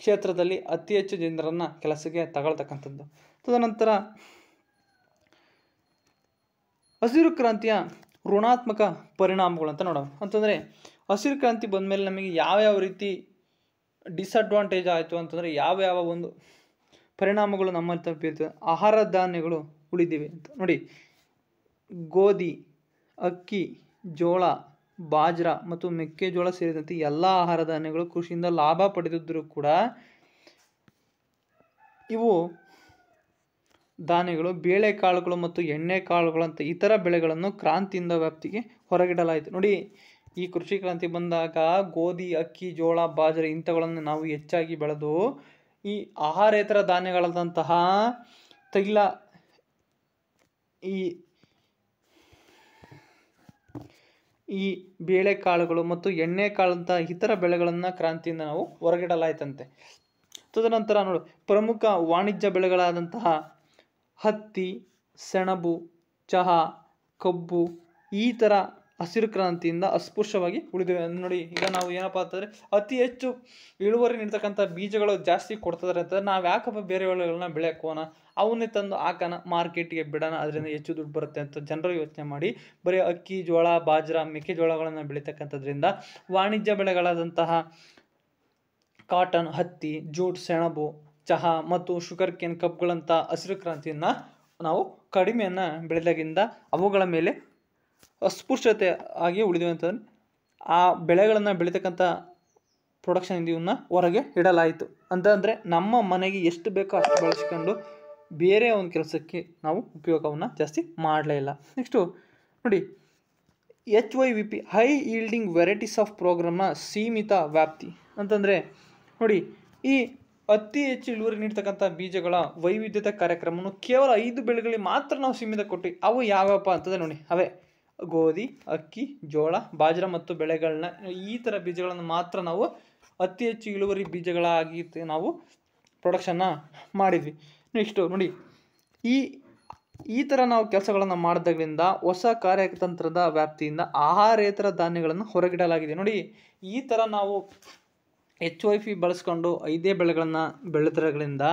ಕ್ಷೇತ್ರದಲ್ಲಿ ಅತಿ ಹೆಚ್ಚು ಜನರನ್ನು ಕೆಲಸಕ್ಕೆ ತಗೊಳ್ತಕ್ಕಂಥದ್ದು ತದನಂತರ ಹಸಿರು ಕ್ರಾಂತಿಯ ಋಣಾತ್ಮಕ ಪರಿಣಾಮಗಳು ಅಂತ ನೋಡೋಣ ಅಂತಂದರೆ ಹಸಿರು ಕ್ರಾಂತಿ ಬಂದ ಮೇಲೆ ನಮಗೆ ಯಾವ್ಯಾವ ರೀತಿ ಡಿಸ್ಅಡ್ವಾಂಟೇಜ್ ಆಯಿತು ಅಂತಂದರೆ ಯಾವ ಯಾವ ಒಂದು ಪರಿಣಾಮಗಳು ನಮ್ಮಲ್ಲಿ ತಲುಪಿರ್ತದೆ ಆಹಾರ ಧಾನ್ಯಗಳು ಉಳಿದಿವೆ ಅಂತ ನೋಡಿ ಗೋಧಿ ಅಕ್ಕಿ ಜೋಳ ಬಾಜ್ರಾ ಮತ್ತು ಮೆಕ್ಕೆಜೋಳ ಸೇರಿದಂತೆ ಎಲ್ಲ ಆಹಾರ ಧಾನ್ಯಗಳು ಕೃಷಿಯಿಂದ ಲಾಭ ಪಡೆದಿದ್ದರೂ ಕೂಡ ಇವು ಧಾನ್ಯಗಳು ಬೇಳೆಕಾಳುಗಳು ಮತ್ತು ಎಣ್ಣೆ ಇತರ ಬೆಳೆಗಳನ್ನು ಕ್ರಾಂತಿಯಿಂದ ವ್ಯಾಪ್ತಿಗೆ ಹೊರಗಿಡಲಾಯಿತು ನೋಡಿ ಈ ಕೃಷಿ ಕ್ರಾಂತಿ ಬಂದಾಗ ಗೋಧಿ ಅಕ್ಕಿ ಜೋಳ ಬಾಜರಿ ಇಂಥಗಳನ್ನು ನಾವು ಹೆಚ್ಚಾಗಿ ಬೆಳೆದು ಈ ಆಹಾರೇತರ ಧಾನ್ಯಗಳಾದಂತಹ ತೈಲ ಈ ಈ ಬೇಳೆಕಾಳುಗಳು ಮತ್ತು ಎಣ್ಣೆ ಕಾಳಂತಹ ಇತರ ಬೆಳೆಗಳನ್ನು ಕ್ರಾಂತಿಯಿಂದ ನಾವು ಹೊರಗಿಡಲಾಯ್ತಂತೆ ತದನಂತರ ನೋಡು ಪ್ರಮುಖ ವಾಣಿಜ್ಯ ಬೆಳೆಗಳಾದಂತಹ ಹತ್ತಿ ಸೆಣಬು ಚಹಾ ಕಬ್ಬು ಈ ಥರ ಹಸಿರು ಕ್ರಾಂತಿಯಿಂದ ಅಸ್ಪೃಶ್ಯವಾಗಿ ಉಳಿದಿವೆ ನೋಡಿ ಈಗ ನಾವು ಏನಪ್ಪ ಅಂತಂದರೆ ಅತಿ ಹೆಚ್ಚು ಇಳುವರಿ ನೀಡ್ತಕ್ಕಂಥ ಬೀಜಗಳು ಜಾಸ್ತಿ ಕೊಡ್ತಿದ್ದಾರೆ ಅಂತಂದರೆ ನಾವು ಯಾಕಪ್ಪ ಬೇರೆ ಬೆಳೆಗಳನ್ನ ಬೆಳೆಯಕ್ಕೋಣ ಅವನ್ನೇ ತಂದು ಹಾಕೋಣ ಮಾರ್ಕೆಟಿಗೆ ಬಿಡೋಣ ಅದರಿಂದ ಹೆಚ್ಚು ದುಡ್ಡು ಬರುತ್ತೆ ಅಂತ ಜನರು ಯೋಚನೆ ಮಾಡಿ ಬರೀ ಅಕ್ಕಿ ಜೋಳ ಬಾಜ್ರ ಮೆಕ್ಕೆಜೋಳಗಳನ್ನು ಬೆಳೀತಕ್ಕಂಥದ್ರಿಂದ ವಾಣಿಜ್ಯ ಬೆಳೆಗಳಾದಂತಹ ಕಾಟನ್ ಹತ್ತಿ ಜೂಟ್ ಸೆಣಬು ಚಹಾ ಮತ್ತು ಶುಗರ್ ಕೇನ್ ಕಪ್ಗಳಂಥ ಹಸಿರು ಕ್ರಾಂತಿಯನ್ನು ನಾವು ಕಡಿಮೆಯನ್ನು ಬೆಳೆದಾಗಿಂದ ಅವುಗಳ ಮೇಲೆ ಅಸ್ಪೃಶ್ಯತೆ ಆಗಿ ಉಳಿದಿವೆ ಅಂತಂದರೆ ಆ ಬೆಳೆಗಳನ್ನು ಬೆಳೀತಕ್ಕಂಥ ಪ್ರೊಡಕ್ಷನ್ ಇದನ್ನು ಹೊರಗೆ ಇಡಲಾಯಿತು ಅಂತಂದರೆ ನಮ್ಮ ಮನೆಗೆ ಎಷ್ಟು ಬೇಕೋ ಅಷ್ಟು ಬಳಸ್ಕೊಂಡು ಬೇರೆ ಒಂದು ಕೆಲಸಕ್ಕೆ ನಾವು ಉಪಯೋಗವನ್ನು ಜಾಸ್ತಿ ಮಾಡಲೇ ಇಲ್ಲ ನೆಕ್ಸ್ಟು ನೋಡಿ H Y V P high yielding varieties of ಪ್ರೋಗ್ರಾಮ್ನ ಸೀಮಿತ ವ್ಯಾಪ್ತಿ ಅಂತಂದರೆ ನೋಡಿ ಈ ಅತಿ ಹೆಚ್ಚು ಇಳುವರಿ ನೀಡ್ತಕ್ಕಂಥ ಬೀಜಗಳ ವೈವಿಧ್ಯತೆ ಕಾರ್ಯಕ್ರಮವನ್ನು ಕೇವಲ ಐದು ಬೆಳೆಗಳಿಗೆ ಮಾತ್ರ ನಾವು ಸೀಮಿತ ಕೊಟ್ಟು ಅವು ಯಾವ್ಯಾವಪ್ಪ ಅಂತಂದರೆ ನೋಡಿ ಅವೇ ಗೋಧಿ ಅಕ್ಕಿ ಜೋಳ ಬಾಜ್ರ ಮತ್ತು ಬೆಳೆಗಳನ್ನ ಈ ಥರ ಬೀಜಗಳನ್ನು ಮಾತ್ರ ನಾವು ಅತಿ ಹೆಚ್ಚು ಇಳುವರಿ ಬೀಜಗಳಾಗಿ ನಾವು ಪ್ರೊಡಕ್ಷನ್ನ ಮಾಡಿದ್ವಿ ನೆಕ್ಸ್ಟು ನೋಡಿ ಈ ಈ ಥರ ನಾವು ಕೆಲಸಗಳನ್ನು ಮಾಡಿದಾಗಲಿಂದ ಹೊಸ ಕಾರ್ಯತಂತ್ರದ ವ್ಯಾಪ್ತಿಯಿಂದ ಆಹಾರೇತರ ಧಾನ್ಯಗಳನ್ನು ಹೊರಗಿಡಲಾಗಿದೆ ನೋಡಿ ಈ ಥರ ನಾವು ಎಚ್ ವೈ ಪಿ ಬಳಸ್ಕೊಂಡು ಐದೇ ಬೆಳೆಗಳನ್ನು ಬೆಳೆದಿರೋದ್ರಿಂದ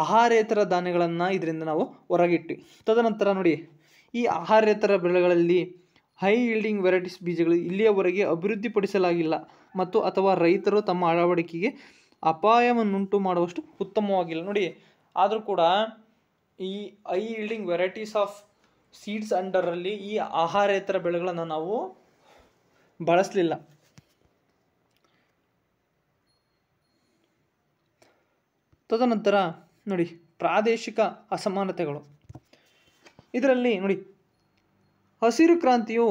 ಆಹಾರೇತರ ಧಾನ್ಯಗಳನ್ನು ಇದರಿಂದ ನಾವು ಹೊರಗಿಟ್ವಿ ತದನಂತರ ನೋಡಿ ಈ ಆಹಾರೇತರ ಬೆಳೆಗಳಲ್ಲಿ ಹೈ ಈಲ್ಡಿಂಗ್ ವೆರೈಟೀಸ್ ಬೀಜಗಳು ಇಲ್ಲಿಯವರೆಗೆ ಅಭಿವೃದ್ಧಿಪಡಿಸಲಾಗಿಲ್ಲ ಮತ್ತು ಅಥವಾ ರೈತರು ತಮ್ಮ ಅಳವಡಿಕೆಗೆ ಅಪಾಯವನ್ನುಂಟು ಮಾಡುವಷ್ಟು ಉತ್ತಮವಾಗಿಲ್ಲ ನೋಡಿ ಆದರೂ ಕೂಡ ಈ high yielding varieties of seeds ಅಂಡರಲ್ಲಿ ಈ ಆಹಾರೇತರ ಬೆಳೆಗಳನ್ನು ನಾವು ಬಳಸಲಿಲ್ಲ ತದನಂತರ ನೋಡಿ ಪ್ರಾದೇಶಿಕ ಅಸಮಾನತೆಗಳು ಇದರಲ್ಲಿ ನೋಡಿ ಹಸಿರು ಕ್ರಾಂತಿಯು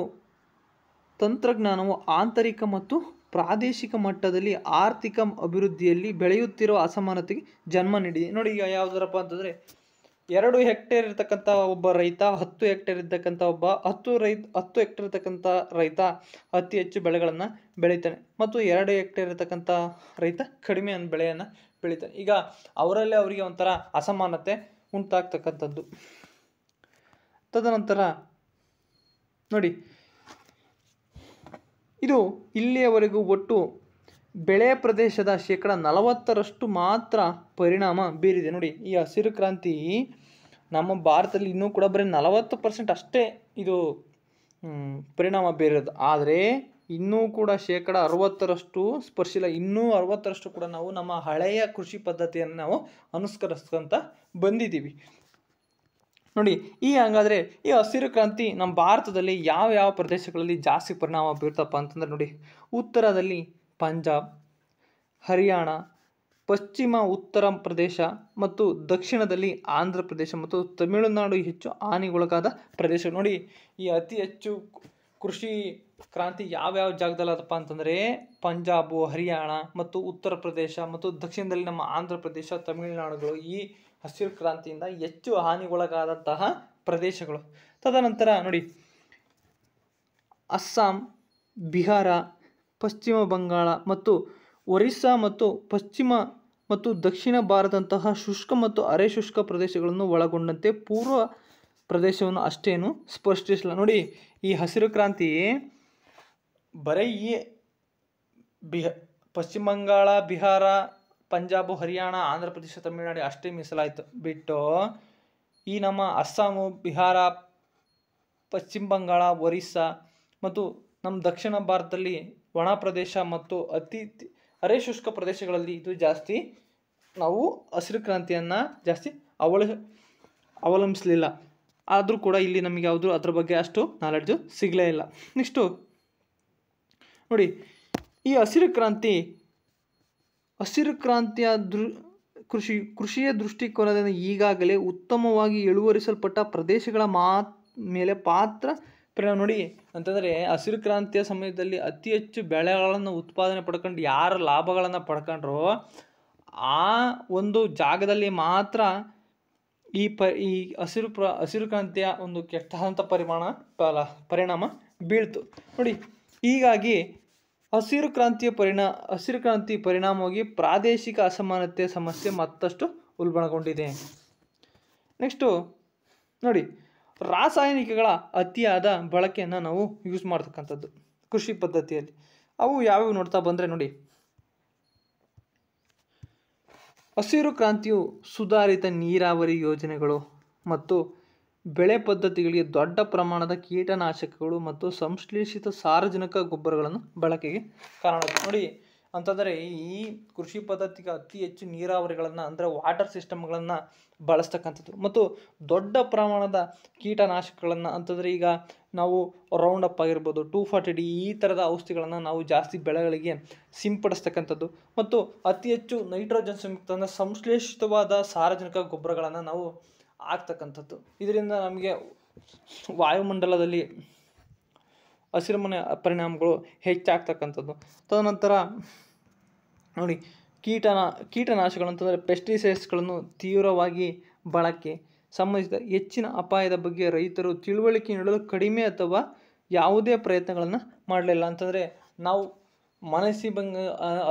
ತಂತ್ರಜ್ಞಾನವು ಆಂತರಿಕ ಮತ್ತು ಪ್ರಾದೇಶಿಕ ಮಟ್ಟದಲ್ಲಿ ಆರ್ಥಿಕ ಅಭಿವೃದ್ಧಿಯಲ್ಲಿ ಬೆಳೆಯುತ್ತಿರುವ ಅಸಮಾನತೆಗೆ ಜನ್ಮ ನೀಡಿದೆ ನೋಡಿ ಈಗ ಯಾವುದಾರಪ್ಪ ಅಂತಂದರೆ ಎರಡು ಹೆಕ್ಟೇರ್ ಇರತಕ್ಕಂಥ ಒಬ್ಬ ರೈತ ಹತ್ತು ಹೆಕ್ಟೇರ್ ಇರ್ತಕ್ಕಂಥ ಒಬ್ಬ ಹತ್ತು ರೈತ ಹತ್ತು ಹೆಕ್ಟೇರ್ ಇರತಕ್ಕಂಥ ರೈತ ಅತಿ ಹೆಚ್ಚು ಬೆಳೆಗಳನ್ನು ಬೆಳೀತಾನೆ ಮತ್ತು ಎರಡು ಹೆಕ್ಟೇರ್ ಇರತಕ್ಕಂಥ ರೈತ ಕಡಿಮೆ ಬೆಳೆಯನ್ನು ಬೆಳೀತಾರೆ ಈಗ ಅವರಲ್ಲೇ ಅವರಿಗೆ ಒಂಥರ ಅಸಮಾನತೆ ಉಂಟಾಗ್ತಕ್ಕಂಥದ್ದು ತದನಂತರ ನೋಡಿ ಇದು ಇಲ್ಲಿಯವರೆಗೂ ಒಟ್ಟು ಬೆಳೆ ಪ್ರದೇಶದ ಶೇಕಡ ನಲವತ್ತರಷ್ಟು ಮಾತ್ರ ಪರಿಣಾಮ ಬೀರಿದೆ ನೋಡಿ ಈ ಹಸಿರು ಕ್ರಾಂತಿ ನಮ್ಮ ಭಾರತದಲ್ಲಿ ಇನ್ನೂ ಕೂಡ ಬರೀ ನಲವತ್ತು ಪರ್ಸೆಂಟ್ ಅಷ್ಟೇ ಇದು ಪರಿಣಾಮ ಬೀರೋದು ಆದರೆ ಇನ್ನೂ ಕೂಡ ಶೇಕಡ ಅರವತ್ತರಷ್ಟು ಸ್ಪರ್ಶಿಲ್ಲ ಇನ್ನೂ ಅರವತ್ತರಷ್ಟು ಕೂಡ ನಾವು ನಮ್ಮ ಹಳೆಯ ಕೃಷಿ ಪದ್ಧತಿಯನ್ನು ನಾವು ಅನುಸ್ಕರಿಸ್ಕೊಂತ ಬಂದಿದ್ದೀವಿ ನೋಡಿ ಈ ಹಾಗಾದರೆ ಈ ಹಸಿರು ಕ್ರಾಂತಿ ನಮ್ಮ ಭಾರತದಲ್ಲಿ ಯಾವ ಯಾವ ಪ್ರದೇಶಗಳಲ್ಲಿ ಜಾಸ್ತಿ ಪರಿಣಾಮ ಬೀರ್ತಪ್ಪ ಅಂತಂದ್ರೆ ನೋಡಿ ಉತ್ತರದಲ್ಲಿ ಪಂಜಾಬ್ ಹರಿಯಾಣ ಪಶ್ಚಿಮ ಉತ್ತರ ಪ್ರದೇಶ ಮತ್ತು ದಕ್ಷಿಣದಲ್ಲಿ ಆಂಧ್ರ ಪ್ರದೇಶ ಮತ್ತು ತಮಿಳುನಾಡು ಹೆಚ್ಚು ಹಾನಿಗೊಳಗಾದ ಪ್ರದೇಶ ನೋಡಿ ಈ ಅತಿ ಹೆಚ್ಚು ಕೃಷಿ ಕ್ರಾಂತಿ ಯಾವ್ಯಾವ ಜಾಗದಲ್ಲಿ ಅದಪ್ಪ ಅಂತಂದರೆ ಪಂಜಾಬು ಹರಿಯಾಣ ಮತ್ತು ಉತ್ತರ ಪ್ರದೇಶ ಮತ್ತು ದಕ್ಷಿಣದಲ್ಲಿ ನಮ್ಮ ಆಂಧ್ರ ಪ್ರದೇಶ ತಮಿಳುನಾಡುಗಳು ಈ ಹಸಿರು ಕ್ರಾಂತಿಯಿಂದ ಹೆಚ್ಚು ಹಾನಿಗೊಳಗಾದಂತಹ ಪ್ರದೇಶಗಳು ತದನಂತರ ನೋಡಿ ಅಸ್ಸಾಂ ಬಿಹಾರ ಪಶ್ಚಿಮ ಬಂಗಾಳ ಮತ್ತು ಒರಿಸ್ಸಾ ಮತ್ತು ಪಶ್ಚಿಮ ಮತ್ತು ದಕ್ಷಿಣ ಭಾರತದಂತಹ ಶುಷ್ಕ ಮತ್ತು ಅರೆ ಶುಷ್ಕ ಪ್ರದೇಶಗಳನ್ನು ಒಳಗೊಂಡಂತೆ ಪೂರ್ವ ಪ್ರದೇಶವನ್ನು ಅಷ್ಟೇನು ಸ್ಪಷ್ಟಿಸಲ್ಲ ನೋಡಿ ಈ ಹಸಿರು ಕ್ರಾಂತಿ ಬರೀ ಈ ಬಿಹ ಪಶ್ಚಿಮ ಬಂಗಾಳ ಬಿಹಾರ ಪಂಜಾಬ್ ಹರಿಯಾಣ ಆಂಧ್ರ ಪ್ರದೇಶ ತಮಿಳುನಾಡು ಅಷ್ಟೇ ಮೀಸಲಾಯಿತು ಬಿಟ್ಟು ಈ ನಮ್ಮ ಅಸ್ಸಾಮು ಬಿಹಾರ ಪಶ್ಚಿಮ ಬಂಗಾಳ ಒರಿಸ್ಸಾ ಮತ್ತು ನಮ್ಮ ದಕ್ಷಿಣ ಭಾರತದಲ್ಲಿ ಒಣ ಪ್ರದೇಶ ಮತ್ತು ಅತಿ ಅರೆ ಶುಷ್ಕ ಪ್ರದೇಶಗಳಲ್ಲಿ ಇದು ಜಾಸ್ತಿ ನಾವು ಹಸಿರು ಕ್ರಾಂತಿಯನ್ನು ಜಾಸ್ತಿ ಅವಳ ಅವಲಂಬಿಸಲಿಲ್ಲ ಆದರೂ ಕೂಡ ಇಲ್ಲಿ ನಮಗೆ ಯಾವುದು ಅದ್ರ ಬಗ್ಗೆ ಅಷ್ಟು ನಾಲೆಡ್ಜು ಸಿಗಲೇ ಇಲ್ಲ ನೆಕ್ಸ್ಟು ನೋಡಿ ಈ ಹಸಿರು ಕ್ರಾಂತಿ ಹಸಿರು ಕ್ರಾಂತಿಯ ದೃ ಕೃಷಿ ಕೃಷಿಯ ದೃಷ್ಟಿಕೋನದಿಂದ ಈಗಾಗಲೇ ಉತ್ತಮವಾಗಿ ಇಳುವರಿಸಲ್ಪಟ್ಟ ಪ್ರದೇಶಗಳ ಮಾತ್ ಮೇಲೆ ಪಾತ್ರ ಪರಿಣಾಮ ನೋಡಿ ಅಂತಂದರೆ ಹಸಿರು ಕ್ರಾಂತಿಯ ಸಮಯದಲ್ಲಿ ಅತಿ ಹೆಚ್ಚು ಬೆಳೆಗಳನ್ನು ಉತ್ಪಾದನೆ ಪಡ್ಕೊಂಡು ಯಾರು ಲಾಭಗಳನ್ನು ಪಡ್ಕೊಂಡ್ರೋ ಆ ಒಂದು ಜಾಗದಲ್ಲಿ ಮಾತ್ರ ಈ ಪ ಈ ಹಸಿರು ಪ್ರ ಹಸಿರು ಕ್ರಾಂತಿಯ ಒಂದು ಕೆಟ್ಟದಂಥ ಪರಿಮಾಣ ಪಲ ಪರಿಣಾಮ ಬೀಳ್ತು ನೋಡಿ ಹೀಗಾಗಿ ಹಸಿರು ಕ್ರಾಂತಿಯ ಪರಿಣಾಮ ಹಸಿರು ಕ್ರಾಂತಿ ಪರಿಣಾಮವಾಗಿ ಪ್ರಾದೇಶಿಕ ಅಸಮಾನತೆ ಸಮಸ್ಯೆ ಮತ್ತಷ್ಟು ಉಲ್ಬಣಗೊಂಡಿದೆ ನೆಕ್ಸ್ಟು ನೋಡಿ ರಾಸಾಯನಿಕಗಳ ಅತಿಯಾದ ಬಳಕೆಯನ್ನು ನಾವು ಯೂಸ್ ಮಾಡ್ತಕ್ಕಂಥದ್ದು ಕೃಷಿ ಪದ್ಧತಿಯಲ್ಲಿ ಅವು ಯಾವ್ಯಾವ ನೋಡ್ತಾ ಬಂದರೆ ನೋಡಿ ಹಸಿರು ಕ್ರಾಂತಿಯು ಸುಧಾರಿತ ನೀರಾವರಿ ಯೋಜನೆಗಳು ಮತ್ತು ಬೆಳೆ ಪದ್ಧತಿಗಳಿಗೆ ದೊಡ್ಡ ಪ್ರಮಾಣದ ಕೀಟನಾಶಕಗಳು ಮತ್ತು ಸಂಶ್ಲೇಷಿತ ಸಾರಜನಕ ಗೊಬ್ಬರಗಳನ್ನು ಬಳಕೆಗೆ ಕಾರಣ ನೋಡಿ ಅಂತಂದರೆ ಈ ಕೃಷಿ ಪದ್ಧತಿಗೆ ಅತಿ ಹೆಚ್ಚು ನೀರಾವರಿಗಳನ್ನು ಅಂದರೆ ವಾಟರ್ ಸಿಸ್ಟಮ್ಗಳನ್ನು ಬಳಸ್ತಕ್ಕಂಥದ್ದು ಮತ್ತು ದೊಡ್ಡ ಪ್ರಮಾಣದ ಕೀಟನಾಶಕಗಳನ್ನು ಅಂತಂದರೆ ಈಗ ನಾವು ರೌಂಡ್ ಅಪ್ ಆಗಿರ್ಬೋದು ಟೂ ಫಾರ್ಟಿ ಡಿ ಈ ಥರದ ಔಷಧಿಗಳನ್ನು ನಾವು ಜಾಸ್ತಿ ಬೆಳೆಗಳಿಗೆ ಸಿಂಪಡಿಸ್ತಕ್ಕಂಥದ್ದು ಮತ್ತು ಅತಿ ಹೆಚ್ಚು ನೈಟ್ರೋಜನ್ ಸಂಯುಕ್ತ ಸಂಶ್ಲೇಷಿತವಾದ ಸಾರಜನಕ ಗೊಬ್ಬರಗಳನ್ನು ನಾವು ಹಾಕ್ತಕ್ಕಂಥದ್ದು ಇದರಿಂದ ನಮಗೆ ವಾಯುಮಂಡಲದಲ್ಲಿ ಹಸಿರುಮನೆ ಪರಿಣಾಮಗಳು ಹೆಚ್ಚಾಗ್ತಕ್ಕಂಥದ್ದು ತದನಂತರ ನೋಡಿ ಕೀಟನ ಕೀಟನಾಶಗಳಂತಂದರೆ ಪೆಸ್ಟಿಸೈಡ್ಸ್ಗಳನ್ನು ತೀವ್ರವಾಗಿ ಬಳಕೆ ಸಂಬಂಧಿಸಿದ ಹೆಚ್ಚಿನ ಅಪಾಯದ ಬಗ್ಗೆ ರೈತರು ತಿಳುವಳಿಕೆ ನೀಡಲು ಕಡಿಮೆ ಅಥವಾ ಯಾವುದೇ ಪ್ರಯತ್ನಗಳನ್ನು ಮಾಡಲಿಲ್ಲ ಅಂತಂದರೆ ನಾವು ಮನಸ್ಸಿ ಬಂಗ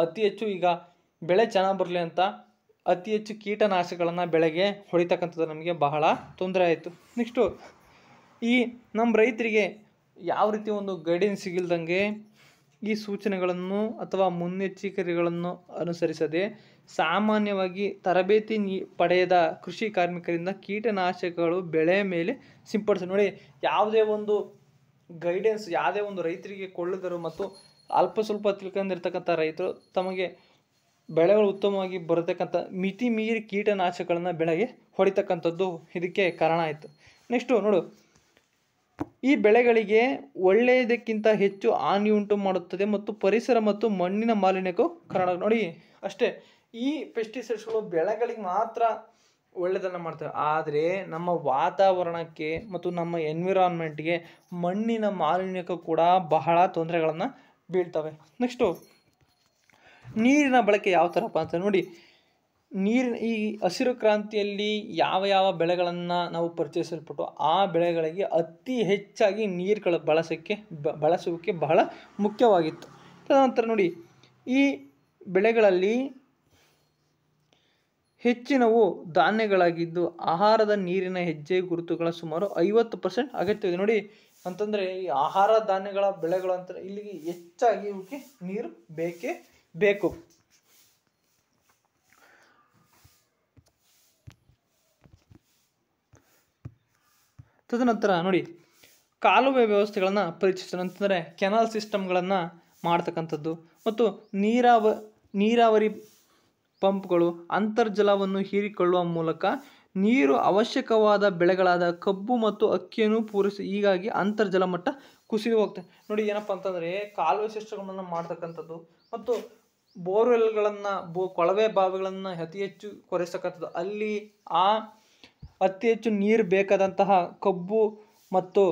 ಅತಿ ಹೆಚ್ಚು ಈಗ ಬೆಳೆ ಚೆನ್ನಾಗಿ ಬರಲಿ ಅಂತ ಅತಿ ಹೆಚ್ಚು ಕೀಟನಾಶಕಗಳನ್ನು ಬೆಳೆಗೆ ಹೊಡಿತಕ್ಕಂಥದ್ದು ನಮಗೆ ಬಹಳ ತೊಂದರೆ ಆಯಿತು ನೆಕ್ಸ್ಟು ಈ ನಮ್ಮ ರೈತರಿಗೆ ಯಾವ ರೀತಿ ಒಂದು ಗೈಡೆನ್ಸ್ ಸಿಗಿಲ್ದಂಗೆ ಈ ಸೂಚನೆಗಳನ್ನು ಅಥವಾ ಮುನ್ನೆಚ್ಚರಿಕೆಗಳನ್ನು ಅನುಸರಿಸದೆ ಸಾಮಾನ್ಯವಾಗಿ ತರಬೇತಿ ಪಡೆಯದ ಕೃಷಿ ಕಾರ್ಮಿಕರಿಂದ ಕೀಟನಾಶಕಗಳು ಬೆಳೆ ಮೇಲೆ ಸಿಂಪಡಿಸ ನೋಡಿ ಯಾವುದೇ ಒಂದು ಗೈಡೆನ್ಸ್ ಯಾವುದೇ ಒಂದು ರೈತರಿಗೆ ಕೊಳ್ಳದರು ಮತ್ತು ಅಲ್ಪ ಸ್ವಲ್ಪ ತಿಳ್ಕೊಂಡಿರ್ತಕ್ಕಂಥ ರೈತರು ತಮಗೆ ಬೆಳೆಗಳು ಉತ್ತಮವಾಗಿ ಬರತಕ್ಕಂಥ ಮಿತಿ ಮೀರಿ ಕೀಟನಾಶಕಗಳನ್ನು ಬೆಳೆಗೆ ಹೊಡಿತಕ್ಕಂಥದ್ದು ಇದಕ್ಕೆ ಕಾರಣ ಆಯಿತು ನೆಕ್ಸ್ಟು ನೋಡು ಈ ಬೆಳೆಗಳಿಗೆ ಒಳ್ಳೆಯದಕ್ಕಿಂತ ಹೆಚ್ಚು ಹಾನಿ ಉಂಟು ಮಾಡುತ್ತದೆ ಮತ್ತು ಪರಿಸರ ಮತ್ತು ಮಣ್ಣಿನ ಮಾಲಿನ್ಯಕ್ಕೂ ಕಾರಣ ನೋಡಿ ಅಷ್ಟೇ ಈ ಪೆಸ್ಟಿಸೈಡ್ಸ್ಗಳು ಬೆಳೆಗಳಿಗೆ ಮಾತ್ರ ಒಳ್ಳೆಯದನ್ನು ಮಾಡ್ತವೆ ಆದರೆ ನಮ್ಮ ವಾತಾವರಣಕ್ಕೆ ಮತ್ತು ನಮ್ಮ ಎನ್ವಿರಾನ್ಮೆಂಟ್ಗೆ ಮಣ್ಣಿನ ಮಾಲಿನ್ಯಕ್ಕೂ ಕೂಡ ಬಹಳ ತೊಂದರೆಗಳನ್ನು ಬೀಳ್ತವೆ ನೆಕ್ಸ್ಟು ನೀರಿನ ಬಳಕೆ ಯಾವ ಥರಪ್ಪ ಅಂತ ನೋಡಿ ನೀರಿನ ಈ ಹಸಿರು ಕ್ರಾಂತಿಯಲ್ಲಿ ಯಾವ ಯಾವ ಬೆಳೆಗಳನ್ನು ನಾವು ಪರಿಚಯಿಸಲ್ಪಟ್ಟು ಆ ಬೆಳೆಗಳಿಗೆ ಅತಿ ಹೆಚ್ಚಾಗಿ ನೀರುಗಳ ಬಳಸೋಕ್ಕೆ ಬಳಸುವಿಕೆ ಬಹಳ ಮುಖ್ಯವಾಗಿತ್ತು ತದನಂತರ ನೋಡಿ ಈ ಬೆಳೆಗಳಲ್ಲಿ ಹೆಚ್ಚಿನವು ಧಾನ್ಯಗಳಾಗಿದ್ದು ಆಹಾರದ ನೀರಿನ ಹೆಜ್ಜೆ ಗುರುತುಗಳ ಸುಮಾರು ಐವತ್ತು ಪರ್ಸೆಂಟ್ ಅಗತ್ಯವಿದೆ ನೋಡಿ ಅಂತಂದರೆ ಈ ಆಹಾರ ಧಾನ್ಯಗಳ ಬೆಳೆಗಳು ಅಂತ ಇಲ್ಲಿಗೆ ಹೆಚ್ಚಾಗಿ ಇವಕ್ಕೆ ನೀರು ಬೇಕೇ ಬೇಕು ತದನಂತರ ನೋಡಿ ಕಾಲುವೆ ವ್ಯವಸ್ಥೆಗಳನ್ನು ಪರೀಕ್ಷಿಸೋಣ ಅಂತಂದರೆ ಕೆನಾಲ್ ಸಿಸ್ಟಮ್ಗಳನ್ನು ಮಾಡ್ತಕ್ಕಂಥದ್ದು ಮತ್ತು ನೀರಾವ ನೀರಾವರಿ ಪಂಪ್ಗಳು ಅಂತರ್ಜಲವನ್ನು ಹೀರಿಕೊಳ್ಳುವ ಮೂಲಕ ನೀರು ಅವಶ್ಯಕವಾದ ಬೆಳೆಗಳಾದ ಕಬ್ಬು ಮತ್ತು ಅಕ್ಕಿಯನ್ನು ಪೂರೈಸಿ ಹೀಗಾಗಿ ಅಂತರ್ಜಲ ಮಟ್ಟ ಕುಸಿದು ಹೋಗ್ತದೆ ನೋಡಿ ಏನಪ್ಪ ಅಂತಂದರೆ ಕಾಲುವೆ ಸಿಸ್ಟಮ್ಗಳನ್ನು ಮಾಡ್ತಕ್ಕಂಥದ್ದು ಮತ್ತು ಬೋರ್ವೆಲ್ಗಳನ್ನು ಬೋ ಕೊಳವೆ ಬಾವಿಗಳನ್ನು ಅತಿ ಹೆಚ್ಚು ಕೊರೆಸ್ತಕ್ಕಂಥದ್ದು ಅಲ್ಲಿ ಆ ಅತಿ ಹೆಚ್ಚು ನೀರು ಬೇಕಾದಂತಹ ಕಬ್ಬು ಮತ್ತು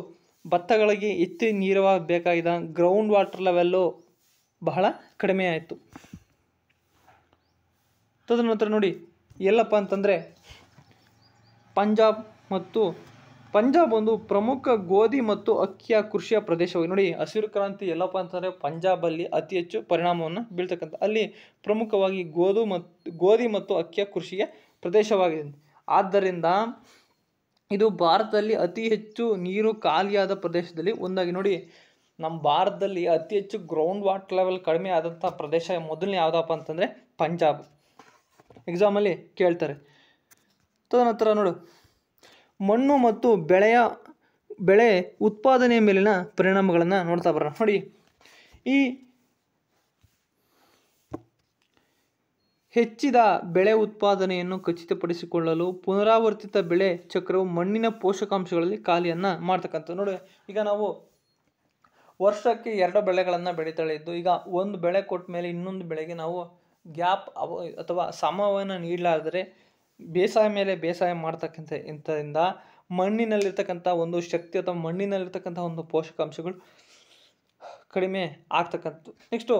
ಭತ್ತಗಳಿಗೆ ಹೆಚ್ಚು ನೀರು ಬೇಕಾಗಿದ್ದ ಗ್ರೌಂಡ್ ವಾಟರ್ ಲೆವೆಲ್ಲು ಬಹಳ ಕಡಿಮೆ ಆಯಿತು ತದನಂತರ ನೋಡಿ ಎಲ್ಲಪ್ಪ ಅಂತಂದರೆ ಪಂಜಾಬ್ ಮತ್ತು ಪಂಜಾಬ್ ಒಂದು ಪ್ರಮುಖ ಗೋಧಿ ಮತ್ತು ಅಕ್ಕಿಯ ಕೃಷಿಯ ಪ್ರದೇಶವಾಗಿ ನೋಡಿ ಹಸಿರು ಕ್ರಾಂತಿ ಎಲ್ಲಪ್ಪ ಅಂತಂದರೆ ಪಂಜಾಬಲ್ಲಿ ಅತಿ ಹೆಚ್ಚು ಪರಿಣಾಮವನ್ನು ಬೀಳ್ತಕ್ಕಂಥ ಅಲ್ಲಿ ಪ್ರಮುಖವಾಗಿ ಗೋಧು ಮತ್ತು ಗೋಧಿ ಮತ್ತು ಅಕ್ಕಿಯ ಕೃಷಿಯ ಪ್ರದೇಶವಾಗಿದೆ ಆದ್ದರಿಂದ ಇದು ಭಾರತದಲ್ಲಿ ಅತಿ ಹೆಚ್ಚು ನೀರು ಖಾಲಿಯಾದ ಪ್ರದೇಶದಲ್ಲಿ ಒಂದಾಗಿ ನೋಡಿ ನಮ್ಮ ಭಾರತದಲ್ಲಿ ಅತಿ ಹೆಚ್ಚು ಗ್ರೌಂಡ್ ವಾಟರ್ ಲೆವೆಲ್ ಕಡಿಮೆ ಆದಂಥ ಪ್ರದೇಶ ಮೊದಲನೇ ಯಾವುದಪ್ಪ ಅಂತಂದರೆ ಪಂಜಾಬ್ ಎಕ್ಸಾಮಲ್ಲಿ ಕೇಳ್ತಾರೆ ತದನಂತರ ನೋಡು ಮಣ್ಣು ಮತ್ತು ಬೆಳೆಯ ಬೆಳೆ ಉತ್ಪಾದನೆಯ ಮೇಲಿನ ಪರಿಣಾಮಗಳನ್ನು ನೋಡ್ತಾ ಬರೋಣ ನೋಡಿ ಈ ಹೆಚ್ಚಿದ ಬೆಳೆ ಉತ್ಪಾದನೆಯನ್ನು ಖಚಿತಪಡಿಸಿಕೊಳ್ಳಲು ಪುನರಾವರ್ತಿತ ಬೆಳೆ ಚಕ್ರವು ಮಣ್ಣಿನ ಪೋಷಕಾಂಶಗಳಲ್ಲಿ ಖಾಲಿಯನ್ನು ಮಾಡ್ತಕ್ಕಂಥದ್ದು ನೋಡಿ ಈಗ ನಾವು ವರ್ಷಕ್ಕೆ ಎರಡು ಬೆಳೆಗಳನ್ನು ಬೆಳೀತಾಳೆ ಇದ್ದು ಈಗ ಒಂದು ಬೆಳೆ ಕೊಟ್ಟ ಮೇಲೆ ಇನ್ನೊಂದು ಬೆಳೆಗೆ ನಾವು ಗ್ಯಾಪ್ ಅವ ಅಥವಾ ಸಮವನ್ನು ನೀಡಲಾದರೆ ಬೇಸಾಯ ಮೇಲೆ ಬೇಸಾಯ ಮಾಡ್ತಕ್ಕಂಥ ಇಂಥದಿಂದ ಮಣ್ಣಿನಲ್ಲಿರ್ತಕ್ಕಂಥ ಒಂದು ಶಕ್ತಿ ಅಥವಾ ಮಣ್ಣಿನಲ್ಲಿರ್ತಕ್ಕಂಥ ಒಂದು ಪೋಷಕಾಂಶಗಳು ಕಡಿಮೆ ಆಗ್ತಕ್ಕಂಥದ್ದು ನೆಕ್ಸ್ಟು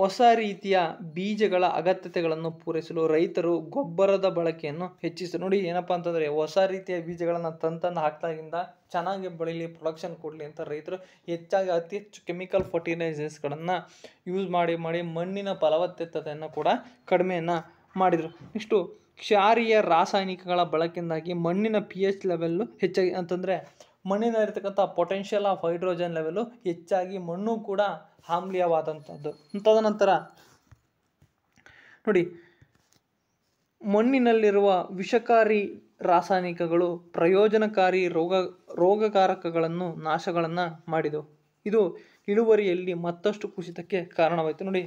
ಹೊಸ ರೀತಿಯ ಬೀಜಗಳ ಅಗತ್ಯತೆಗಳನ್ನು ಪೂರೈಸಲು ರೈತರು ಗೊಬ್ಬರದ ಬಳಕೆಯನ್ನು ಹೆಚ್ಚಿಸಿ ನೋಡಿ ಏನಪ್ಪ ಅಂತಂದರೆ ಹೊಸ ರೀತಿಯ ಬೀಜಗಳನ್ನು ತಂತಂದು ಹಾಕ್ತಾಗಿಂದ ಚೆನ್ನಾಗಿ ಬೆಳೀಲಿ ಪ್ರೊಡಕ್ಷನ್ ಕೊಡಲಿ ಅಂತ ರೈತರು ಹೆಚ್ಚಾಗಿ ಅತಿ ಹೆಚ್ಚು ಕೆಮಿಕಲ್ ಫರ್ಟಿಲೈಸರ್ಸ್ಗಳನ್ನು ಯೂಸ್ ಮಾಡಿ ಮಾಡಿ ಮಣ್ಣಿನ ಫಲವತ್ತತೆಯನ್ನು ಕೂಡ ಕಡಿಮೆಯನ್ನು ಮಾಡಿದರು ನೆಕ್ಸ್ಟು ಕ್ಷಾರಿಯ ರಾಸಾಯನಿಕಗಳ ಬಳಕೆಯಿಂದಾಗಿ ಮಣ್ಣಿನ ಪಿ ಎಚ್ ಲೆವೆಲ್ಲು ಹೆಚ್ಚಾಗಿ ಅಂತಂದರೆ ಮಣ್ಣಿನಲ್ಲಿರ್ತಕ್ಕಂಥ ಪೊಟೆನ್ಷಿಯಲ್ ಆಫ್ ಹೈಡ್ರೋಜನ್ ಲೆವೆಲು ಹೆಚ್ಚಾಗಿ ಮಣ್ಣು ಕೂಡ ಆಮ್ಲೀಯವಾದಂಥದ್ದು ತದನಂತರ ನೋಡಿ ಮಣ್ಣಿನಲ್ಲಿರುವ ವಿಷಕಾರಿ ರಾಸಾಯನಿಕಗಳು ಪ್ರಯೋಜನಕಾರಿ ರೋಗ ರೋಗಕಾರಕಗಳನ್ನು ನಾಶಗಳನ್ನು ಮಾಡಿದವು ಇದು ಇಳುವರಿಯಲ್ಲಿ ಮತ್ತಷ್ಟು ಕುಸಿತಕ್ಕೆ ಕಾರಣವಾಯಿತು ನೋಡಿ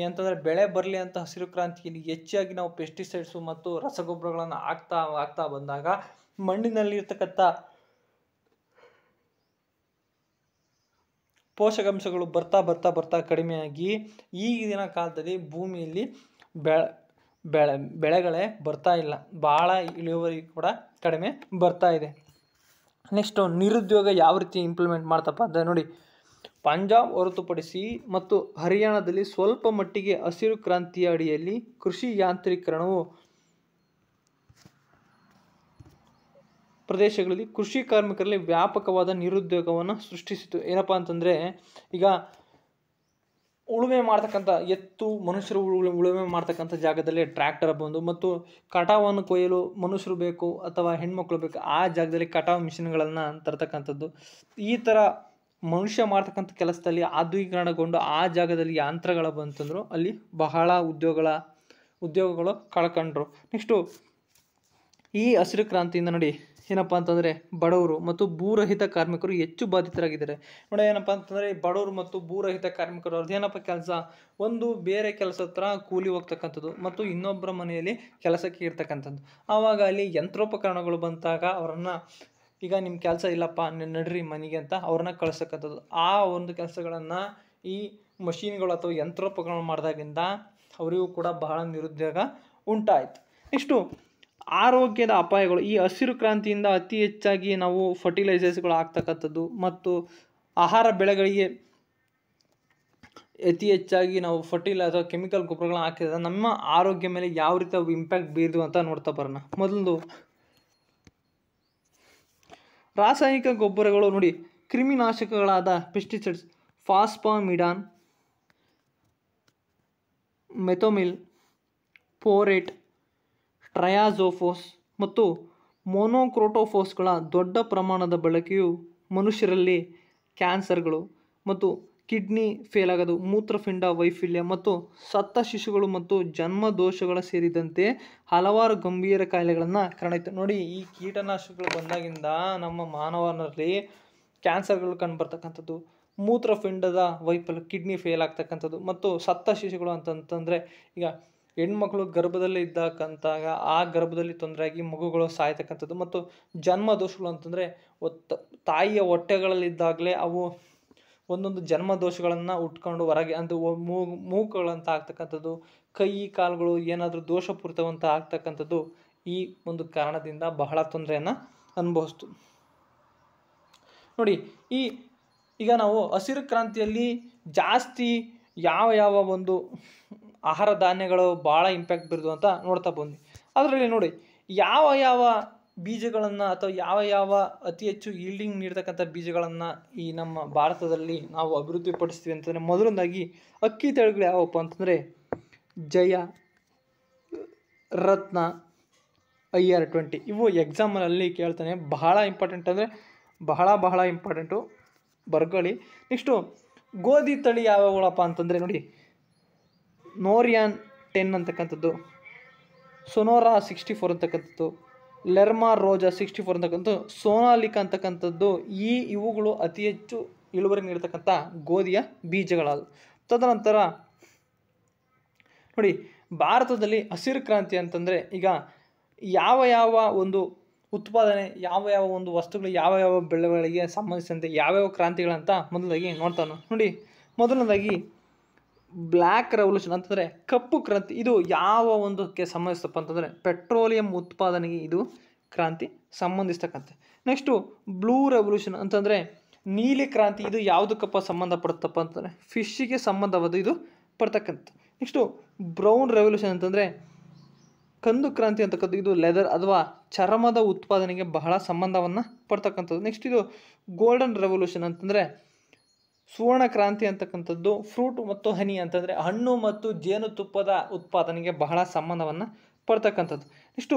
ಏನಂತಂದರೆ ಬೆಳೆ ಬರಲಿ ಅಂತ ಹಸಿರು ಕ್ರಾಂತಿಯಲ್ಲಿ ಹೆಚ್ಚಾಗಿ ನಾವು ಪೆಸ್ಟಿಸೈಡ್ಸು ಮತ್ತು ರಸಗೊಬ್ಬರಗಳನ್ನು ಹಾಕ್ತಾ ಹಾಕ್ತಾ ಬಂದಾಗ ಮಣ್ಣಿನಲ್ಲಿರ್ತಕ್ಕಂಥ ಪೋಷಕಾಂಶಗಳು ಬರ್ತಾ ಬರ್ತಾ ಬರ್ತಾ ಕಡಿಮೆಯಾಗಿ ಈಗಿನ ಕಾಲದಲ್ಲಿ ಭೂಮಿಯಲ್ಲಿ ಬೆಳೆ ಬೆಳೆ ಬೆಳೆಗಳೇ ಬರ್ತಾ ಇಲ್ಲ ಭಾಳ ಇಳುವರಿ ಕೂಡ ಕಡಿಮೆ ಬರ್ತಾ ಇದೆ ನೆಕ್ಸ್ಟು ನಿರುದ್ಯೋಗ ಯಾವ ರೀತಿ ಇಂಪ್ಲಿಮೆಂಟ್ ಮಾಡ್ತಪ್ಪ ಅಂತ ನೋಡಿ ಪಂಜಾಬ್ ಹೊರತುಪಡಿಸಿ ಮತ್ತು ಹರಿಯಾಣದಲ್ಲಿ ಸ್ವಲ್ಪ ಮಟ್ಟಿಗೆ ಹಸಿರು ಕ್ರಾಂತಿಯ ಅಡಿಯಲ್ಲಿ ಕೃಷಿ ಯಾಂತ್ರೀಕರಣವು ಪ್ರದೇಶಗಳಲ್ಲಿ ಕೃಷಿ ಕಾರ್ಮಿಕರಲ್ಲಿ ವ್ಯಾಪಕವಾದ ನಿರುದ್ಯೋಗವನ್ನು ಸೃಷ್ಟಿಸಿತು ಏನಪ್ಪ ಅಂತಂದರೆ ಈಗ ಉಳುಮೆ ಮಾಡ್ತಕ್ಕಂಥ ಎತ್ತು ಮನುಷ್ಯರು ಉಳುಮೆ ಮಾಡ್ತಕ್ಕಂಥ ಜಾಗದಲ್ಲಿ ಟ್ರ್ಯಾಕ್ಟರ್ ಬಂದು ಮತ್ತು ಕಟಾವನ್ನು ಕೊಯ್ಯಲು ಮನುಷ್ಯರು ಬೇಕು ಅಥವಾ ಹೆಣ್ಮಕ್ಳು ಬೇಕು ಆ ಜಾಗದಲ್ಲಿ ಕಟಾವು ಮಿಷಿನ್ಗಳನ್ನು ತರ್ತಕ್ಕಂಥದ್ದು ಈ ಥರ ಮನುಷ್ಯ ಮಾಡ್ತಕ್ಕಂಥ ಕೆಲಸದಲ್ಲಿ ಆಧುನೀಕರಣಗೊಂಡು ಆ ಜಾಗದಲ್ಲಿ ಯಂತ್ರಗಳ ಬಂತಂದ್ರು ಅಲ್ಲಿ ಬಹಳ ಉದ್ಯೋಗಗಳ ಉದ್ಯೋಗಗಳು ಕಳ್ಕೊಂಡ್ರು ನೆಕ್ಸ್ಟು ಈ ಹಸಿರು ಕ್ರಾಂತಿಯಿಂದ ನೋಡಿ ಏನಪ್ಪ ಅಂತಂದರೆ ಬಡವರು ಮತ್ತು ಭೂರಹಿತ ಕಾರ್ಮಿಕರು ಹೆಚ್ಚು ಬಾಧಿತರಾಗಿದ್ದಾರೆ ನೋಡಿ ಏನಪ್ಪ ಅಂತಂದರೆ ಬಡವರು ಮತ್ತು ಭೂರಹಿತ ಕಾರ್ಮಿಕರು ಅವ್ರದ್ದು ಏನಪ್ಪ ಕೆಲಸ ಒಂದು ಬೇರೆ ಕೆಲಸ ಹತ್ರ ಕೂಲಿ ಹೋಗ್ತಕ್ಕಂಥದ್ದು ಮತ್ತು ಇನ್ನೊಬ್ಬರ ಮನೆಯಲ್ಲಿ ಕೆಲಸಕ್ಕೆ ಇರ್ತಕ್ಕಂಥದ್ದು ಆವಾಗ ಅಲ್ಲಿ ಯಂತ್ರೋಪಕರಣಗಳು ಬಂದಾಗ ಅವರನ್ನು ಈಗ ನಿಮ್ಮ ಕೆಲಸ ಇಲ್ಲಪ್ಪ ನಡ್ರಿ ಮನೆಗೆ ಅಂತ ಅವ್ರನ್ನ ಕಳಿಸ್ತಕ್ಕಂಥದ್ದು ಆ ಒಂದು ಕೆಲಸಗಳನ್ನು ಈ ಮಷೀನ್ಗಳು ಅಥವಾ ಯಂತ್ರೋಪಕರಣ ಮಾಡಿದಾಗಿಂದ ಅವರಿಗೂ ಕೂಡ ಬಹಳ ನಿರುದ್ಯೋಗ ಉಂಟಾಯಿತು ನೆಕ್ಸ್ಟು ಆರೋಗ್ಯದ ಅಪಾಯಗಳು ಈ ಹಸಿರು ಕ್ರಾಂತಿಯಿಂದ ಅತಿ ಹೆಚ್ಚಾಗಿ ನಾವು ಫರ್ಟಿಲೈಸರ್ಸ್ಗಳು ಆಗ್ತಕ್ಕಂಥದ್ದು ಮತ್ತು ಆಹಾರ ಬೆಳೆಗಳಿಗೆ ಅತಿ ಹೆಚ್ಚಾಗಿ ನಾವು ಫರ್ಟಿಲ್ ಅಥವಾ ಕೆಮಿಕಲ್ ಗೊಬ್ಬರಗಳನ್ನ ಹಾಕಿದ್ರೆ ನಮ್ಮ ಆರೋಗ್ಯ ಮೇಲೆ ಯಾವ ರೀತಿ ಇಂಪ್ಯಾಕ್ಟ್ ಬೀರಿದ್ವು ಅಂತ ನೋಡ್ತಾ ಬರೋಣ ಮೊದಲು ರಾಸಾಯನಿಕ ಗೊಬ್ಬರಗಳು ನೋಡಿ ಕ್ರಿಮಿನಾಶಕಗಳಾದ ಪೆಸ್ಟಿಸೈಡ್ಸ್ ಫಾಸ್ಪಾಮಿಡಾನ್ ಮೆಥೋಮಿಲ್ ಪೋರೇಟ್ ಟ್ರಯಾಜೋಫೋಸ್ ಮತ್ತು ಮೊನೊಕ್ರೋಟೋಫೋಸ್ಗಳ ದೊಡ್ಡ ಪ್ರಮಾಣದ ಬಳಕೆಯು ಮನುಷ್ಯರಲ್ಲಿ ಕ್ಯಾನ್ಸರ್ಗಳು ಮತ್ತು ಕಿಡ್ನಿ ಫೇಲ್ ಆಗೋದು ಮೂತ್ರಪಿಂಡ ವೈಫಲ್ಯ ಮತ್ತು ಸತ್ತ ಶಿಶುಗಳು ಮತ್ತು ಜನ್ಮ ದೋಷಗಳ ಸೇರಿದಂತೆ ಹಲವಾರು ಗಂಭೀರ ಕಾಯಿಲೆಗಳನ್ನು ಕಾರಣಾಯಿತು ನೋಡಿ ಈ ಕೀಟನಾಶಕಗಳು ಬಂದಾಗಿಂದ ನಮ್ಮ ಮಾನವನಲ್ಲಿ ಕ್ಯಾನ್ಸರ್ಗಳು ಕಂಡುಬರ್ತಕ್ಕಂಥದ್ದು ಮೂತ್ರಪಿಂಡದ ವೈಫಲ್ಯ ಕಿಡ್ನಿ ಫೇಲ್ ಆಗ್ತಕ್ಕಂಥದ್ದು ಮತ್ತು ಸತ್ತ ಶಿಶುಗಳು ಅಂತಂತಂದರೆ ಈಗ ಹೆಣ್ಮಕ್ಳು ಗರ್ಭದಲ್ಲಿ ಇದ್ದಕ್ಕಂತಾಗ ಆ ಗರ್ಭದಲ್ಲಿ ತೊಂದರೆಯಾಗಿ ಮಗುಗಳು ಸಾಯ್ತಕ್ಕಂಥದ್ದು ಮತ್ತು ಜನ್ಮ ದೋಷಗಳು ಅಂತಂದರೆ ಒತ್ತ ತಾಯಿಯ ಹೊಟ್ಟೆಗಳಲ್ಲಿದ್ದಾಗಲೇ ಅವು ಒಂದೊಂದು ಜನ್ಮ ದೋಷಗಳನ್ನು ಉಟ್ಕೊಂಡು ಹೊರಗೆ ಅಂದರೆ ಮೂಕುಗಳಂತ ಮೂಗುಗಳಂತ ಆಗ್ತಕ್ಕಂಥದ್ದು ಕೈ ಕಾಲುಗಳು ಏನಾದರೂ ದೋಷಪೂರಿತವಂತ ಆಗ್ತಕ್ಕಂಥದ್ದು ಈ ಒಂದು ಕಾರಣದಿಂದ ಬಹಳ ತೊಂದರೆಯನ್ನು ಅನುಭವಿಸ್ತು ನೋಡಿ ಈ ಈಗ ನಾವು ಹಸಿರು ಕ್ರಾಂತಿಯಲ್ಲಿ ಜಾಸ್ತಿ ಯಾವ ಯಾವ ಒಂದು ಆಹಾರ ಧಾನ್ಯಗಳು ಭಾಳ ಇಂಪ್ಯಾಕ್ಟ್ ಬೀರಿದ್ವು ಅಂತ ನೋಡ್ತಾ ಬಂದ್ವಿ ಅದರಲ್ಲಿ ನೋಡಿ ಯಾವ ಯಾವ ಬೀಜಗಳನ್ನು ಅಥವಾ ಯಾವ ಯಾವ ಅತಿ ಹೆಚ್ಚು ಈಲ್ಡಿಂಗ್ ನೀಡ್ತಕ್ಕಂಥ ಬೀಜಗಳನ್ನು ಈ ನಮ್ಮ ಭಾರತದಲ್ಲಿ ನಾವು ಅಭಿವೃದ್ಧಿಪಡಿಸ್ತೀವಿ ಅಂತಂದರೆ ಮೊದಲೊಂದಾಗಿ ಅಕ್ಕಿ ತಳಿಗಳು ಯಾವಪ್ಪ ಅಂತಂದರೆ Jaya Ratna I R twenty ಇವು ಎಕ್ಸಾಮಲ್ಲಿ ಕೇಳ್ತಾನೆ ಬಹಳ ಇಂಪಾರ್ಟೆಂಟ್ ಅಂದರೆ ಬಹಳ ಬಹಳ ಇಂಪಾರ್ಟೆಂಟು ಬರ್ಕೊಳ್ಳಿ ನೆಕ್ಸ್ಟು ಗೋಧಿ ತಳಿ ಯಾವ್ಯಾವುಗಳಪ್ಪ ಅಂತಂದರೆ ನೋಡಿ ನೋರಿಯಾನ್ ಟೆನ್ ಅಂತಕ್ಕಂಥದ್ದು ಸೊನೋರಾ ಸಿಕ್ಸ್ಟಿ ಫೋರ್ ಅಂತಕ್ಕಂಥದ್ದು ಲೆರ್ಮಾ ರೋಜಾ ಸಿಕ್ಸ್ಟಿ ಫೋರ್ ಅಂತಕ್ಕಂಥದ್ದು ಸೋನಾಲಿಕಾ ಅಂತಕ್ಕಂಥದ್ದು ಈ ಇವುಗಳು ಅತಿ ಹೆಚ್ಚು ಇಳುವರಿ ನೀಡತಕ್ಕಂಥ ಗೋಧಿಯ ಬೀಜಗಳಾದವು ತದನಂತರ ನೋಡಿ ಭಾರತದಲ್ಲಿ ಹಸಿರು ಕ್ರಾಂತಿ ಅಂತಂದರೆ ಈಗ ಯಾವ ಯಾವ ಒಂದು ಉತ್ಪಾದನೆ ಯಾವ ಯಾವ ಒಂದು ವಸ್ತುಗಳು ಯಾವ ಯಾವ ಬೆಳೆಗಳಿಗೆ ಸಂಬಂಧಿಸಿದಂತೆ ಯಾವ್ಯಾವ ಕ್ರಾಂತಿಗಳಂತ ಮೊದಲಾಗಿ ನೋಡ್ತಾನೆ ನೋಡಿ ಮೊದಲನೇದಾಗಿ ಬ್ಲ್ಯಾಕ್ ರೆವಲ್ಯೂಷನ್ ಅಂತಂದರೆ ಕಪ್ಪು ಕ್ರಾಂತಿ ಇದು ಯಾವ ಒಂದಕ್ಕೆ ಸಂಬಂಧಿಸ್ತಪ್ಪ ಅಂತಂದರೆ ಪೆಟ್ರೋಲಿಯಂ ಉತ್ಪಾದನೆಗೆ ಇದು ಕ್ರಾಂತಿ ಸಂಬಂಧಿಸ್ತಕ್ಕಂಥ ನೆಕ್ಸ್ಟು ಬ್ಲೂ ರೆವಲ್ಯೂಷನ್ ಅಂತಂದರೆ ನೀಲಿ ಕ್ರಾಂತಿ ಇದು ಯಾವುದಕ್ಕಪ್ಪ ಸಂಬಂಧ ಅಂತಂದರೆ ಫಿಶ್ಶಿಗೆ ಸಂಬಂಧವಾದ ಇದು ಪಡ್ತಕ್ಕಂಥ ನೆಕ್ಸ್ಟು ಬ್ರೌನ್ ರೆವಲ್ಯೂಷನ್ ಅಂತಂದರೆ ಕಂದು ಕ್ರಾಂತಿ ಅಂತಕ್ಕಂಥದ್ದು ಇದು ಲೆದರ್ ಅಥವಾ ಚರ್ಮದ ಉತ್ಪಾದನೆಗೆ ಬಹಳ ಸಂಬಂಧವನ್ನು ಪಡ್ತಕ್ಕಂಥದ್ದು ನೆಕ್ಸ್ಟ್ ಇದು ಗೋಲ್ಡನ್ ರೆವಲ್ಯೂಷನ್ ಅಂತಂದರೆ ಸುವರ್ಣ ಕ್ರಾಂತಿ ಅಂತಕ್ಕಂಥದ್ದು ಫ್ರೂಟ್ ಮತ್ತು ಹನಿ ಅಂತಂದರೆ ಹಣ್ಣು ಮತ್ತು ಜೇನುತುಪ್ಪದ ಉತ್ಪಾದನೆಗೆ ಬಹಳ ಸಂಬಂಧವನ್ನು ಪಡ್ತಕ್ಕಂಥದ್ದು ನೆಕ್ಸ್ಟು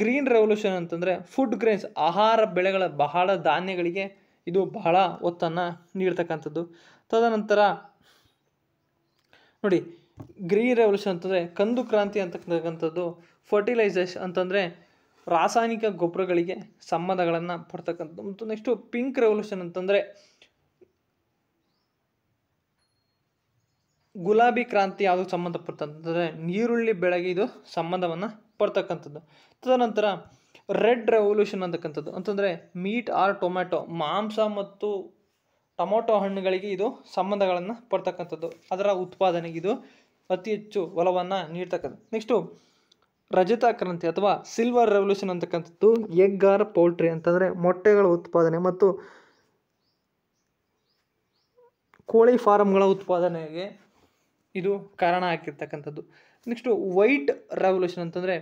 ಗ್ರೀನ್ ರೆವಲ್ಯೂಷನ್ ಅಂತಂದರೆ ಫುಡ್ ಗ್ರೇನ್ಸ್ ಆಹಾರ ಬೆಳೆಗಳ ಬಹಳ ಧಾನ್ಯಗಳಿಗೆ ಇದು ಬಹಳ ಒತ್ತನ್ನು ನೀಡ್ತಕ್ಕಂಥದ್ದು ತದನಂತರ ನೋಡಿ ಗ್ರೀನ್ ರೆವಲ್ಯೂಷನ್ ಅಂತಂದರೆ ಕಂದು ಕ್ರಾಂತಿ ಅಂತಕ್ಕಂಥದ್ದು ಫರ್ಟಿಲೈಸೇಷ್ ಅಂತಂದರೆ ರಾಸಾಯನಿಕ ಗೊಬ್ಬರಗಳಿಗೆ ಸಂಬಂಧಗಳನ್ನು ಪಡ್ತಕ್ಕಂಥದ್ದು ಮತ್ತು ನೆಕ್ಸ್ಟು ಪಿಂಕ್ ರೆವಲ್ಯೂಷನ್ ಅಂತಂದರೆ ಗುಲಾಬಿ ಕ್ರಾಂತಿ ಯಾವುದಕ್ಕೆ ಸಂಬಂಧಪಟ್ಟಂತಂದರೆ ನೀರುಳ್ಳಿ ಬೆಳೆಗೆ ಇದು ಸಂಬಂಧವನ್ನು ಪಡ್ತಕ್ಕಂಥದ್ದು ತದನಂತರ ರೆಡ್ ರೆವಲ್ಯೂಷನ್ ಅಂತಕ್ಕಂಥದ್ದು ಅಂತಂದರೆ ಮೀಟ್ ಆರ್ ಟೊಮ್ಯಾಟೊ ಮಾಂಸ ಮತ್ತು ಟೊಮೊಟೊ ಹಣ್ಣುಗಳಿಗೆ ಇದು ಸಂಬಂಧಗಳನ್ನು ಪಡ್ತಕ್ಕಂಥದ್ದು ಅದರ ಉತ್ಪಾದನೆಗೆ ಇದು ಅತಿ ಹೆಚ್ಚು ಒಲವನ್ನು ನೀಡ್ತಕ್ಕಂಥ ನೆಕ್ಸ್ಟು ರಜತ ಕ್ರಾಂತಿ ಅಥವಾ ಸಿಲ್ವರ್ ರೆವಲ್ಯೂಷನ್ ಅಂತಕ್ಕಂಥದ್ದು ಎಗ್ಗಾರ್ ಪೌಲ್ಟ್ರಿ ಅಂತಂದರೆ ಮೊಟ್ಟೆಗಳ ಉತ್ಪಾದನೆ ಮತ್ತು ಕೋಳಿ ಫಾರ್ಮ್ಗಳ ಉತ್ಪಾದನೆಗೆ ಇದು ಕಾರಣ ಆಗಿರ್ತಕ್ಕಂಥದ್ದು ನೆಕ್ಸ್ಟು ವೈಟ್ ರೆವಲ್ಯೂಷನ್ ಅಂತಂದರೆ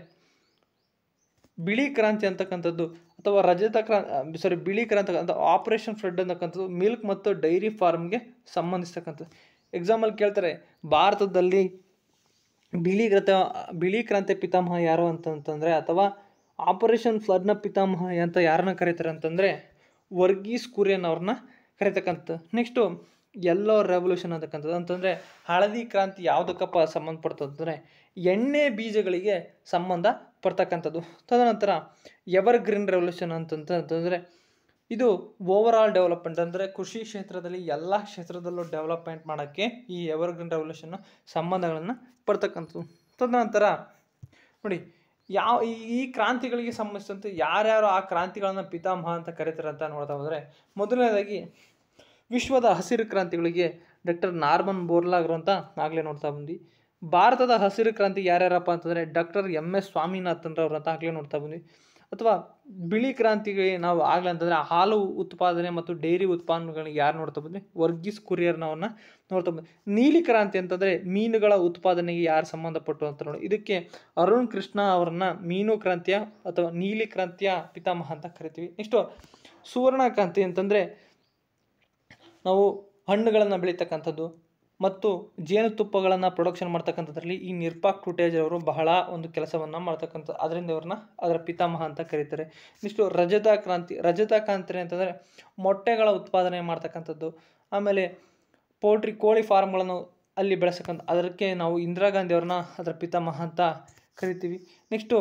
ಬಿಳಿ ಕ್ರಾಂತಿ ಅಂತಕ್ಕಂಥದ್ದು ಅಥವಾ ರಜತ ಕ್ರಾಂತಿ ಸಾರಿ ಬಿಳಿ ಕ್ರಾಂತಿ ಅಂತ ಆಪರೇಷನ್ ಫ್ಲಡ್ ಅಂತಕ್ಕಂಥದ್ದು ಮಿಲ್ಕ್ ಮತ್ತು ಡೈರಿ ಫಾರ್ಮ್ಗೆ ಸಂಬಂಧಿಸತಕ್ಕಂಥದ್ದು ಎಕ್ಸಾಂಪಲ್ ಕೇಳ್ತಾರೆ ಭಾರತದಲ್ಲಿ ಬಿಳಿ ಗ್ರತ ಬಿಳಿ ಕ್ರಾಂತಿ ಪಿತಾಮಹ ಯಾರು ಅಂತಂತಂದರೆ ಅಥವಾ ಆಪರೇಷನ್ ಫ್ಲಡ್ನ ಪಿತಾಮಹ ಅಂತ ಯಾರನ್ನ ಕರೀತಾರೆ ಅಂತಂದರೆ ವರ್ಗೀಸ್ ಕುರಿಯನ್ ಅವ್ರನ್ನ ಕರೀತಕ್ಕಂಥ ನೆಕ್ಸ್ಟು ಎಲ್ಲೋ ರೆವಲ್ಯೂಷನ್ ಅಂತಕ್ಕಂಥದ್ದು ಅಂತಂದರೆ ಹಳದಿ ಕ್ರಾಂತಿ ಯಾವುದಕ್ಕಪ್ಪ ಸಂಬಂಧಪಡ್ತದಂದರೆ ಎಣ್ಣೆ ಬೀಜಗಳಿಗೆ ಸಂಬಂಧ ಪಡ್ತಕ್ಕಂಥದ್ದು ತದನಂತರ ಎವರ್ ಗ್ರೀನ್ ರೆವಲ್ಯೂಷನ್ ಅಂತಂತಂದರೆ ಇದು ಓವರ್ ಆಲ್ ಡೆವಲಪ್ಮೆಂಟ್ ಅಂದರೆ ಕೃಷಿ ಕ್ಷೇತ್ರದಲ್ಲಿ ಎಲ್ಲ ಕ್ಷೇತ್ರದಲ್ಲೂ ಡೆವಲಪ್ಮೆಂಟ್ ಮಾಡೋಕ್ಕೆ ಈ ಎವರ್ ಗ್ರೀನ್ ರೆವಲ್ಯೂಷನ್ನು ಸಂಬಂಧಗಳನ್ನು ಪಡ್ತಕ್ಕಂಥದ್ದು ತದನಂತರ ನೋಡಿ ಯಾವ ಈ ಕ್ರಾಂತಿಗಳಿಗೆ ಸಂಬಂಧಿಸಿದಂತೆ ಯಾರ್ಯಾರು ಆ ಕ್ರಾಂತಿಗಳನ್ನು ಪಿತಾಮಹ ಅಂತ ಕರೀತಾರೆ ಅಂತ ನೋಡ್ತಾ ಹೋದರೆ ಮೊದಲನೇದಾಗಿ ವಿಶ್ವದ ಹಸಿರು ಕ್ರಾಂತಿಗಳಿಗೆ ಡಾಕ್ಟರ್ ನಾರ್ಮನ್ ಬೋರ್ಲಾಗ್ರು ಅಂತ ಆಗಲೇ ನೋಡ್ತಾ ಬಂದ್ವಿ ಭಾರತದ ಹಸಿರು ಕ್ರಾಂತಿ ಯಾರ್ಯಾರಪ್ಪ ಅಂತಂದರೆ ಡಾಕ್ಟರ್ ಎಮ್ ಎಸ್ ಸ್ವಾಮಿನಾಥನ್ ರವ್ರ ಅಂತ ಆಗಲೇ ನೋಡ್ತಾ ಬಂದ್ವಿ ಅಥವಾ ಬಿಳಿ ಕ್ರಾಂತಿಗಳಿಗೆ ನಾವು ಆಗಲೇ ಅಂತಂದರೆ ಹಾಲು ಉತ್ಪಾದನೆ ಮತ್ತು ಡೈರಿ ಉತ್ಪನ್ನಗಳಿಗೆ ಯಾರು ನೋಡ್ತಾ ಬಂದ್ವಿ ವರ್ಗೀಸ್ ಕುರಿಯರ್ನವ್ರನ್ನ ನೋಡ್ತಾ ಬಂದ್ವಿ ನೀಲಿ ಕ್ರಾಂತಿ ಅಂತಂದರೆ ಮೀನುಗಳ ಉತ್ಪಾದನೆಗೆ ಯಾರು ಸಂಬಂಧಪಟ್ಟು ಅಂತ ನೋಡಿ ಇದಕ್ಕೆ ಅರುಣ್ ಕೃಷ್ಣ ಅವರನ್ನ ಮೀನು ಕ್ರಾಂತಿಯ ಅಥವಾ ನೀಲಿ ಕ್ರಾಂತಿಯ ಪಿತಾಮಹ ಅಂತ ಕರಿತೀವಿ ನೆಕ್ಸ್ಟು ಸುವರ್ಣ ಕ್ರಾಂತಿ ಅಂತಂದರೆ ನಾವು ಹಣ್ಣುಗಳನ್ನು ಬೆಳೀತಕ್ಕಂಥದ್ದು ಮತ್ತು ಜೇನುತುಪ್ಪಗಳನ್ನು ಪ್ರೊಡಕ್ಷನ್ ಮಾಡ್ತಕ್ಕಂಥದ್ರಲ್ಲಿ ಈ ನಿರ್ಪಾಕ್ ಟುಟೇಜ್ ಅವರು ಬಹಳ ಒಂದು ಕೆಲಸವನ್ನು ಮಾಡ್ತಕ್ಕಂಥ ಅದರಿಂದ ಇವ್ರನ್ನ ಅದರ ಪಿತಾಮಹ ಅಂತ ಕರೀತಾರೆ ನೆಕ್ಸ್ಟು ರಜತಾ ಕ್ರಾಂತಿ ರಜತಾ ಕ್ರಾಂತಿ ಅಂತಂದರೆ ಮೊಟ್ಟೆಗಳ ಉತ್ಪಾದನೆ ಮಾಡ್ತಕ್ಕಂಥದ್ದು ಆಮೇಲೆ ಪೋಲ್ಟ್ರಿ ಕೋಳಿ ಫಾರ್ಮ್ಗಳನ್ನು ಅಲ್ಲಿ ಬೆಳೆಸಕ್ಕಂಥ ಅದಕ್ಕೆ ನಾವು ಇಂದಿರಾ ಗಾಂಧಿ ಅವ್ರನ್ನ ಅದರ ಪಿತಾಮಹ ಅಂತ ಕರಿತೀವಿ ನೆಕ್ಸ್ಟು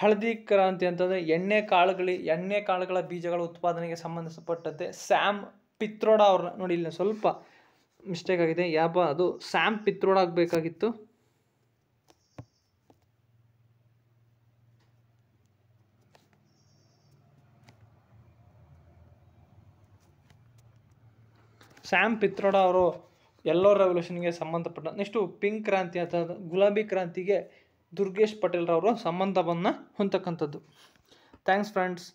ಹಳದಿ ಕ್ರಾಂತಿ ಅಂತಂದರೆ ಎಣ್ಣೆ ಕಾಳುಗಳಿ ಎಣ್ಣೆ ಕಾಳುಗಳ ಬೀಜಗಳ ಉತ್ಪಾದನೆಗೆ ಸಂಬಂಧಿಸಪಟ್ಟಂತೆ ಸ್ಯಾಮ್ ಪಿತ್ರೋಡ ಅವ್ರನ್ನ ನೋಡಿ ಇಲ್ಲಿ ಸ್ವಲ್ಪ ಮಿಸ್ಟೇಕ್ ಆಗಿದೆ ಯಾಬ ಅದು ಸ್ಯಾಮ್ ಪಿತ್ರೋಡ ಆಗಬೇಕಾಗಿತ್ತು ಸ್ಯಾಮ್ ಪಿತ್ರೋಡ ಅವರು ಎಲ್ಲೋ ರೆವಲ್ಯೂಷನ್ಗೆ ಸಂಬಂಧಪಟ್ಟ ನೆಕ್ಸ್ಟು ಪಿಂಕ್ ಕ್ರಾಂತಿ ಅಥವಾ ಗುಲಾಬಿ ಕ್ರಾಂತಿಗೆ ದುರ್ಗೇಶ್ ಪಟೇಲ್ರವರು ಸಂಬಂಧವನ್ನು ಹೊಂದಕ್ಕಂಥದ್ದು ಥ್ಯಾಂಕ್ಸ್ ಫ್ರೆಂಡ್ಸ್